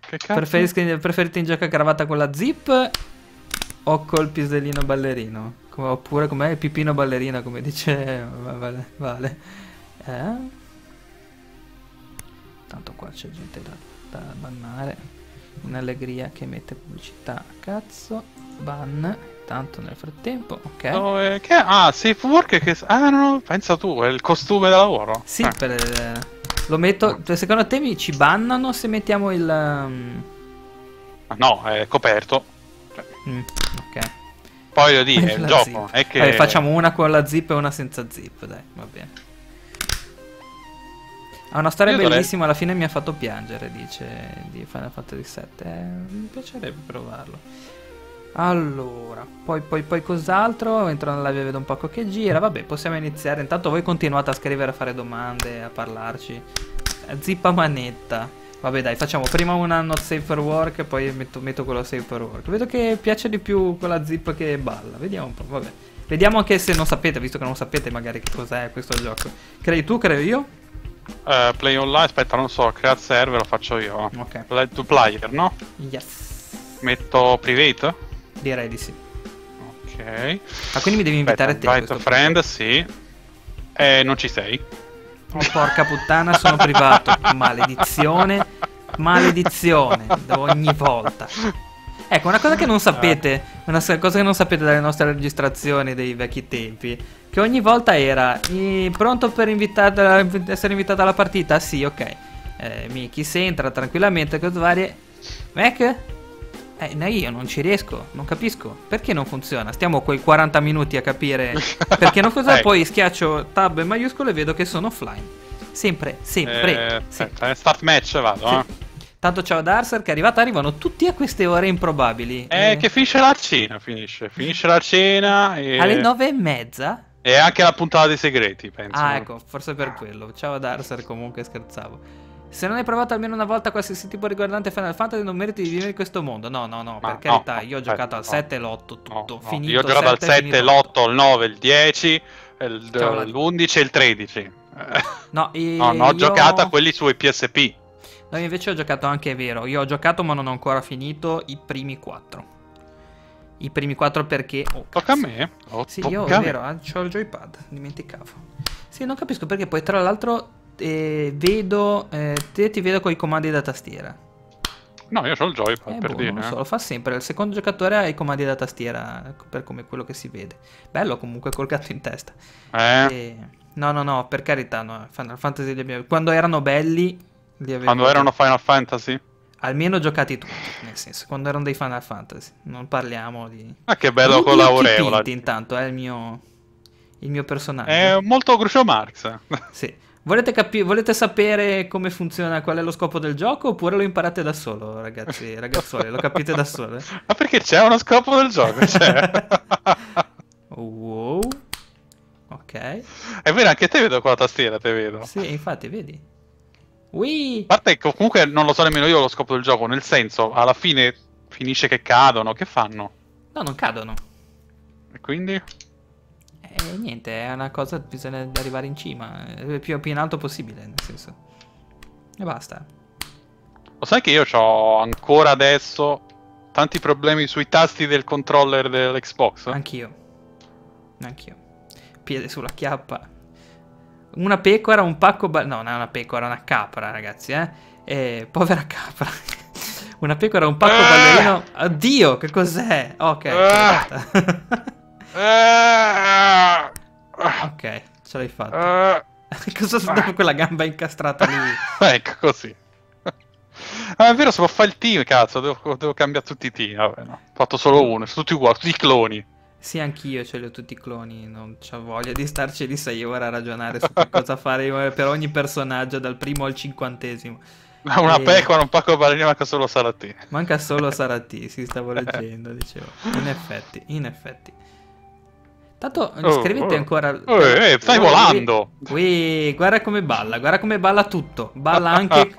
Che cazzo? preferite in gioca gravata con la zip o col pisellino ballerino? Come, oppure com'è? Pipino ballerino, come dice... Vale. vale. Eh? Tanto qua c'è gente da, da bannare. Un'allegria che mette pubblicità. Cazzo ban. Tanto nel frattempo, ok. No, eh, che... Ah, safe work che... Ah, no, pensa tu, è il costume da lavoro. Sì, eh. per... Eh, lo metto... Cioè, secondo te mi ci bannano se mettiamo il... Um... No, è coperto. Mm, ok. Poi lo dire, il gioco zip. è che... Vabbè, facciamo una con la zip e una senza zip, dai, va bene. Ha una storia Io bellissima, alla fine mi ha fatto piangere, dice di Final Fantasy VII. Eh, mi piacerebbe provarlo. Allora, poi, poi, poi cos'altro? Entro nella live vedo un po' che gira. Vabbè, possiamo iniziare. Intanto voi continuate a scrivere, a fare domande, a parlarci. Eh, zippa manetta. Vabbè dai, facciamo prima un anno safe for work e poi metto, metto quello safe for work. Vedo che piace di più quella zip che balla. Vediamo un po', vabbè. Vediamo anche se non sapete, visto che non sapete magari che cos'è questo gioco. Crei tu, creo io? Uh, play online, aspetta, non so, create server lo faccio io. Ok. Play to player, no? Yes. Metto private? Direi di sì. Ok. Ah, quindi mi devi invitare Aspetta, te. Invite a friend, punto. sì. Eh, non ci sei. Oh, porca puttana, sono privato. Maledizione. Maledizione. Ogni volta. Ecco, una cosa che non sapete, una cosa che non sapete dalle nostre registrazioni dei vecchi tempi, che ogni volta era eh, pronto per invitata, essere invitato alla partita? Sì, ok. Eh, Miki, se entra tranquillamente, cose varie. Mac? Eh, no, io non ci riesco, non capisco. Perché non funziona? Stiamo quei 40 minuti a capire perché non funziona, ecco. poi schiaccio tab e maiuscolo e vedo che sono offline. Sempre, sempre. Eh, sempre. Eh, start match vado, sì. eh. Tanto ciao Darser che è arrivato, arrivano tutti a queste ore improbabili. Eh, eh. che finisce la cena, finisce. Finisce la cena e... Alle nove e mezza? E anche la puntata dei segreti, penso. Ah, ecco, forse per quello. Ciao Darser, comunque scherzavo. Se non hai provato almeno una volta qualsiasi tipo riguardante Final Fantasy, non meriti di vivere in questo mondo. No, no, no, Ma per no, carità, io ho eh, giocato al 7 e l'8, tutto. finito, io ho giocato al 7, l'8, il 9, il 10, l'11 e il 13. Eh. No, no, no, ho io... giocato a quelli sui PSP. No, invece ho giocato anche, è vero, io ho giocato ma non ho ancora finito i primi 4. I primi 4 perché... Oh, tocca a me? Oh, sì, io, è vero, eh, ho il joypad, dimenticavo. Sì, non capisco perché poi tra l'altro eh, vedo. Eh, te ti vedo con i comandi da tastiera. No, io ho il joypad eh, per boh, dire. Non eh. so, lo fa sempre. Il secondo giocatore ha i comandi da tastiera, per come quello che si vede. Bello comunque col gatto in testa. Eh. E... Eh, no, no, no, per carità, no. Final Fantasy li abbiamo... Quando erano belli, li avevo... Quando erano Final Fantasy? Almeno giocati tutti, nel senso, quando erano dei Final Fantasy. Non parliamo di... Ma ah, che bello con l'aureola. intanto, è eh, il mio... il mio personaggio. È molto Crucio Marx. sì. Volete, capi- volete sapere come funziona, qual è lo scopo del gioco? Oppure lo imparate da solo, ragazzi, ragazzuoli, lo capite da solo? Ma perché c'è uno scopo del gioco? C'è. wow. Ok. È vero, anche te vedo con la tastiera, te vedo. Sì, infatti, vedi. Ui. A parte che comunque non lo so nemmeno io lo scopo del gioco, nel senso, alla fine finisce che cadono, che fanno? No, non cadono. E quindi? E eh, niente, è una cosa, bisogna arrivare in cima, eh, più, più in alto possibile, nel senso. E basta. Lo sai che io ho ancora adesso tanti problemi sui tasti del controller dell'Xbox? Anch'io. Anch'io. Piede sulla chiappa. Una pecora, un pacco... No, non è una pecora, una capra, ragazzi, eh. E... Eh, povera capra. una pecora, un pacco ballerino... Oddio, che cos'è? Ok, ah! Eh. Ok, ce l'hai fatta. Eh. Cosa sono quella gamba incastrata lì? ecco, così. Ah, è vero, si può fare il team, cazzo. Devo, devo cambiare tutti i team. Vabbè, no. Ho fatto solo mm. uno, sono tutti uguali, tutti i cloni. Sì, anch'io ce li ho tutti i cloni. Non c'ho voglia di starci lì 6 ore a ragionare su che cosa fare eh, per ogni personaggio, dal primo al cinquantesimo. Ma una e... pecora, un pacco baleni, manca solo Sarati. Manca solo Sarati, si stavo leggendo, dicevo. In effetti, in effetti. Tanto oh, scrivete oh, ancora. Oh, eh, stai Ui, volando! Ui, guarda come balla, guarda come balla tutto. Balla anche.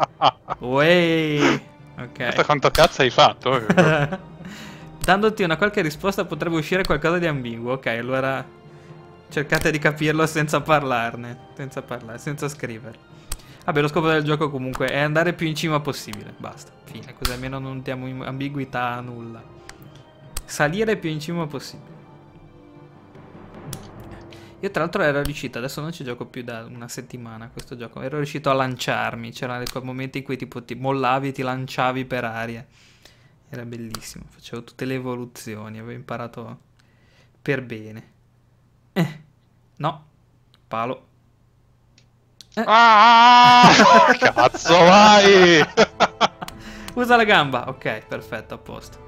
Uè. Ok. Guarda quanto cazzo hai fatto. Eh. Dandoti una qualche risposta potrebbe uscire qualcosa di ambiguo. Ok, allora cercate di capirlo senza parlarne, senza parlare, senza scrivere. Vabbè, lo scopo del gioco comunque è andare più in cima possibile. Basta, fine. Così almeno non diamo ambiguità a nulla. Salire più in cima possibile. Io tra l'altro ero riuscito, adesso non ci gioco più da una settimana questo gioco, ero riuscito a lanciarmi, c'erano quei momenti in cui tipo ti mollavi e ti lanciavi per aria. Era bellissimo, facevo tutte le evoluzioni, avevo imparato per bene. Eh, no, palo. Eh. Ah, cazzo vai! Usa la gamba, ok, perfetto, a posto.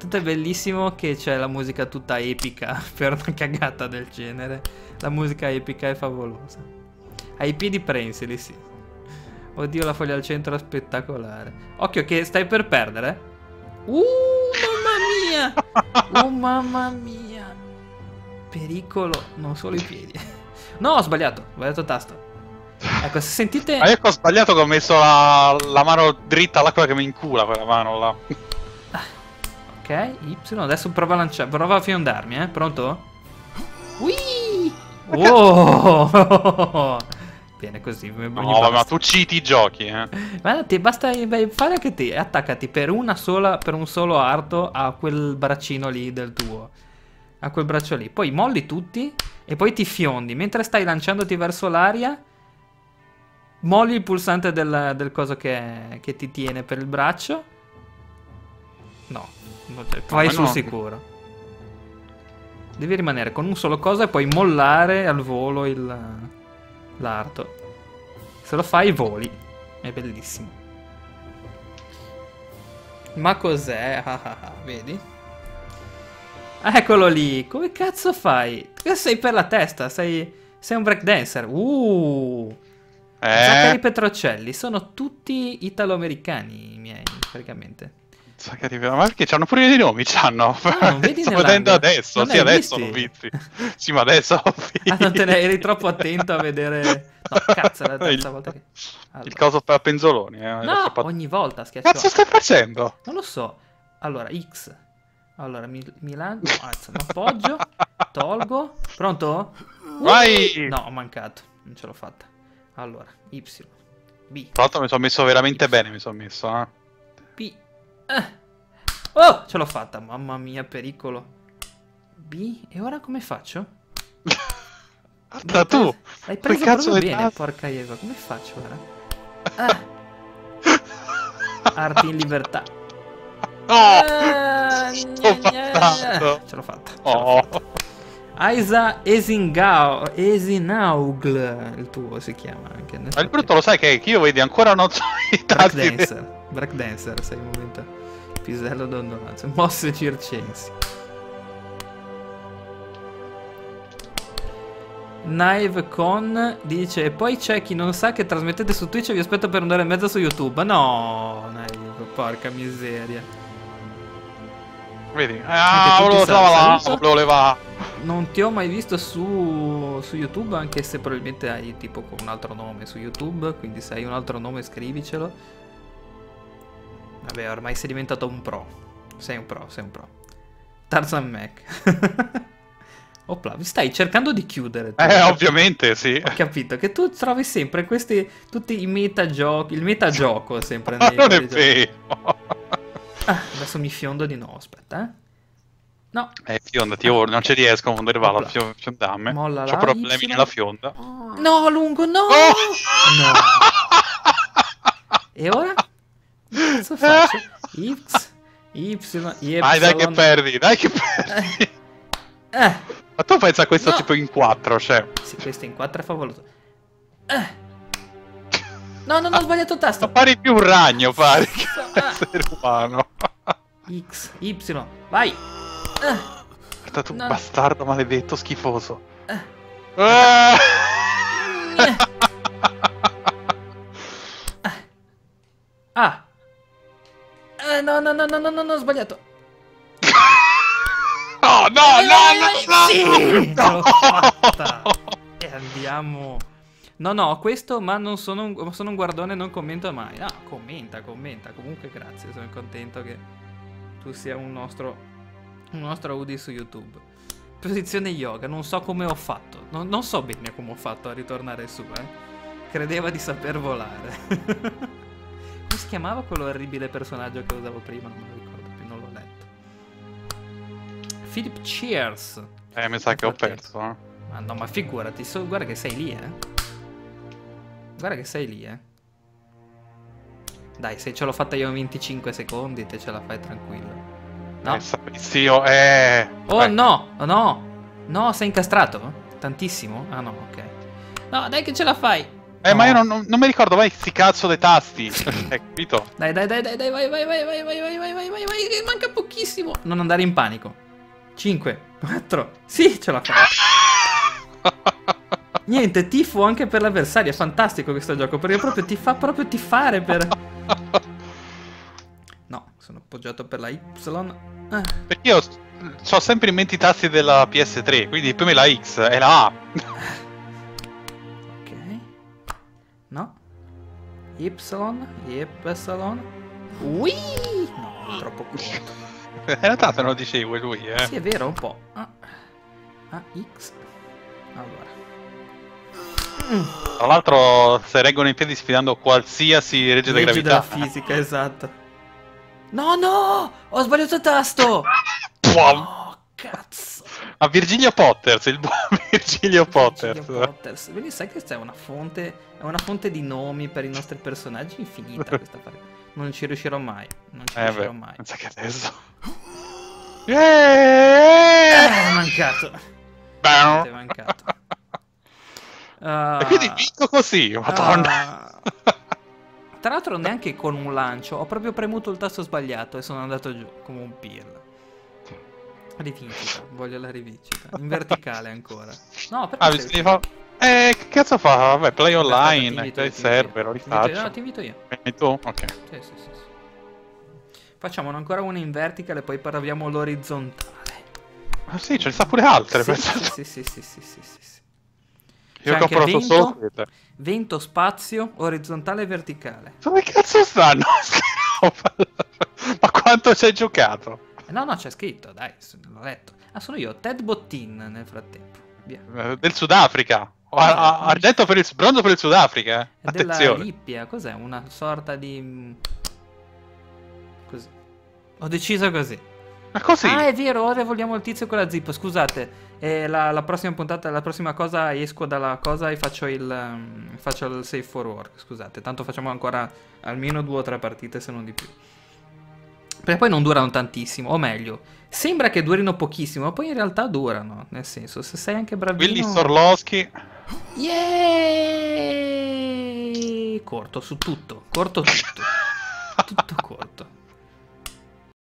Tanto è bellissimo che c'è la musica tutta epica per una cagata del genere. La musica epica è favolosa. Ai piedi prensili, sì. Oddio, la foglia al centro è spettacolare. Occhio che stai per perdere. Uh, mamma mia! Oh, mamma mia! Pericolo, non solo i piedi. No, ho sbagliato, ho sbagliato tasto. Ecco, se sentite... Ma ecco, ho sbagliato che ho messo la, la mano dritta all'acqua che mi incula quella mano là. Ok, Y. Adesso prova a lanciare. Prova a fiondarmi, eh. Pronto? Whee! Oh! Bene così. mi No, basta. ma tu citi i giochi, eh. Ma ti basta fare che ti attaccati per una sola, per un solo arto a quel braccino lì del tuo. A quel braccio lì. Poi molli tutti e poi ti fiondi. Mentre stai lanciandoti verso l'aria, molli il pulsante del, del coso che, che ti tiene per il braccio. No, Detto, Vai sul no. sicuro. Devi rimanere con un solo cosa e poi mollare al volo il... l'arto. Se lo fai voli. È bellissimo. Ma cos'è? Ah, ah, ah, vedi? Eccolo lì. Come cazzo fai? sei per la testa. Sei, sei un breakdancer. Uh. Eh. Zaccari Petrocelli. Sono tutti italo-americani i miei, praticamente. Mazza che arriviamo. Ma perché c'hanno pure dei nomi? C'hanno. Ah, Sto vedendo adesso. sì, adesso visti? l'ho Sì, ma adesso ho visto. Ah, non te ne eri troppo attento a vedere. No, cazzo, la terza il... volta che. Allora. Il coso fa penzoloni. Eh. No, fatto... ogni volta schiaccio. Cazzo stai facendo? Non lo so. Allora, X. Allora, mi, mi lancio. Alzo, mi appoggio. tolgo. Pronto? Vai! No, ho mancato. Non ce l'ho fatta. Allora, Y. B. Tra l'altro mi sono messo veramente y. bene, mi sono messo, eh. Eh. Oh, ce l'ho fatta, mamma mia, pericolo. B, e ora come faccio? da tu! Hai preso cazzo proprio bene, porca Eva, come faccio ora? Eh. Ah. Arti in libertà. No! Ah, sto gnagna, Ce l'ho fatta. Oh. Aisa Esingao, Esinaugl, il tuo si chiama anche. Ma il brutto lo sai che io vedi ancora non so i tasti. Breakdancer, breakdancer sei in momento. Pisello dondonato. Mosse circensi. Naive Con dice E poi c'è chi non sa che trasmettete su Twitch e vi aspetto per un'ora e mezza su YouTube No, Naive, porca miseria Vedi, ah, lo volevo levare, lo levare Non ti ho mai visto su, su YouTube Anche se probabilmente hai tipo un altro nome su YouTube Quindi se hai un altro nome scrivicelo Vabbè, ormai sei diventato un pro. Sei un pro, sei un pro. Tarzan Mac. Opla, mi stai cercando di chiudere. Tu. Eh, ovviamente, sì. Ho capito che tu trovi sempre questi, tutti i metagiochi, il metagioco sempre. Ma non è vero. Ah, adesso mi fiondo di nuovo, aspetta, eh. No. Eh, fiondati, io non ci riesco a non va la fio- fiondamme. Molla C'ho problemi nella fionda. No, lungo, no! Oh! No! e ora? Cosa faccio? X, Y, Y. Vai, dai che perdi, dai che perdi. Eh. eh. Ma tu pensa a questo no. tipo in 4, cioè. Sì, questo in 4 è favoloso. Eh. No, non ho ah, sbagliato tasto. Pari più un ragno, pare, che ah. essere umano. X, Y, vai. Ah. Guarda tu, no. bastardo maledetto, schifoso. Ah. ah. Eh, no, no, no, no, no, no, no, ho sbagliato. Oh, eh, no, no, eh, no, no, no, sì, no. l'ho fatta. E andiamo. No, no, questo, ma non sono un, sono un guardone, non commento mai. No, ah, commenta, commenta. Comunque, grazie, sono contento che tu sia un nostro, un nostro Udi su YouTube. Posizione yoga, non so come ho fatto. Non, non so bene come ho fatto a ritornare su, eh. Credeva di saper volare. Come si chiamava quell'orribile personaggio che usavo prima? Non me lo ricordo più, non l'ho letto. Philip Cheers. Eh, mi sa che ho perso. Eh. Ma ah, no, ma figurati, so, guarda che sei lì, eh. Guarda che sei lì, eh. Dai, se ce l'ho fatta io in 25 secondi, te ce la fai tranquillo. No? Eh, sì, oh, eh. Oh Beh. no, oh, no. No, sei incastrato? Tantissimo? Ah no, ok. No, dai che ce la fai. Eh, no. ma io non, non, mi ricordo mai si cazzo dei tasti. eh, capito? Dai, dai, dai, dai, dai, vai, vai, vai, vai, vai, vai, vai, vai, vai, vai, manca pochissimo. Non andare in panico. 5, 4, sì, ce la fatta. Niente, tifo anche per l'avversario, è fantastico questo gioco, perché proprio ti fa proprio tifare per... No, sono appoggiato per la Y. Ah. Perché io ho sempre in mente i tasti della PS3, quindi prima la X e la A. Y, Y, Ui! No, troppo corto. Era tanto non lo dicevo lui, eh. Sì, è vero, un po'. Ah, ah X. Allora. Tra l'altro se reggono in piedi sfidando qualsiasi legge della gravità. Legge della fisica, esatto. No, no! Ho sbagliato il tasto! Puam. Oh, cazzo! A Virginia Potter, il buon Virgilio Potter. Potters. Quindi sai che c'è una fonte, è una fonte di nomi per i nostri personaggi infinita questa parte. Non ci riuscirò mai. Non ci eh riuscirò beh, mai. Pensa che adesso. Yeah! Eh, mancato. Bow. È mancato. Uh, e quindi ah. vinco così, madonna. Uh, tra l'altro neanche con un lancio, ho proprio premuto il tasto sbagliato e sono andato giù come un pirla. Rivincita, voglio la rivincita. In verticale ancora. No, perché... Ah, bisogna fa... Eh, che cazzo fa? Vabbè, play online, invito, il server, lo rifaccio. No, ti invito io. E tu? Ok. Sì, sì, sì, sì. Facciamone ancora una in verticale, poi parliamo l'orizzontale. Ah sì, ce ne sa pure altre. Sì, sì, sì, sì, sì, sì, sì, sì. Io ho provato vento, solo quelle. Vento, spazio, orizzontale e verticale. Ma che cazzo stanno? Ma quanto ci hai giocato? No, no, c'è scritto, dai, l'ho letto. Ah, sono io, Ted Bottin nel frattempo. Via. Eh, del Sudafrica. Ah, argento per il bronzo per il Sudafrica. Eh. È Attenzione. Della Lippia, cos'è? Una sorta di mm, così. Ho deciso così. Ma così? Ah, è vero, ora vogliamo il tizio con la zip. Scusate, eh, la, la, prossima puntata, la prossima cosa esco dalla cosa e faccio il, um, faccio il safe for work. Scusate, tanto facciamo ancora almeno due o tre partite, se non di più. Perché poi non durano tantissimo, o meglio, sembra che durino pochissimo, ma poi in realtà durano. Nel senso, se sei anche bravino... Willy Sorlowski. Yeeeeeh! Corto su tutto, corto tutto. tutto corto.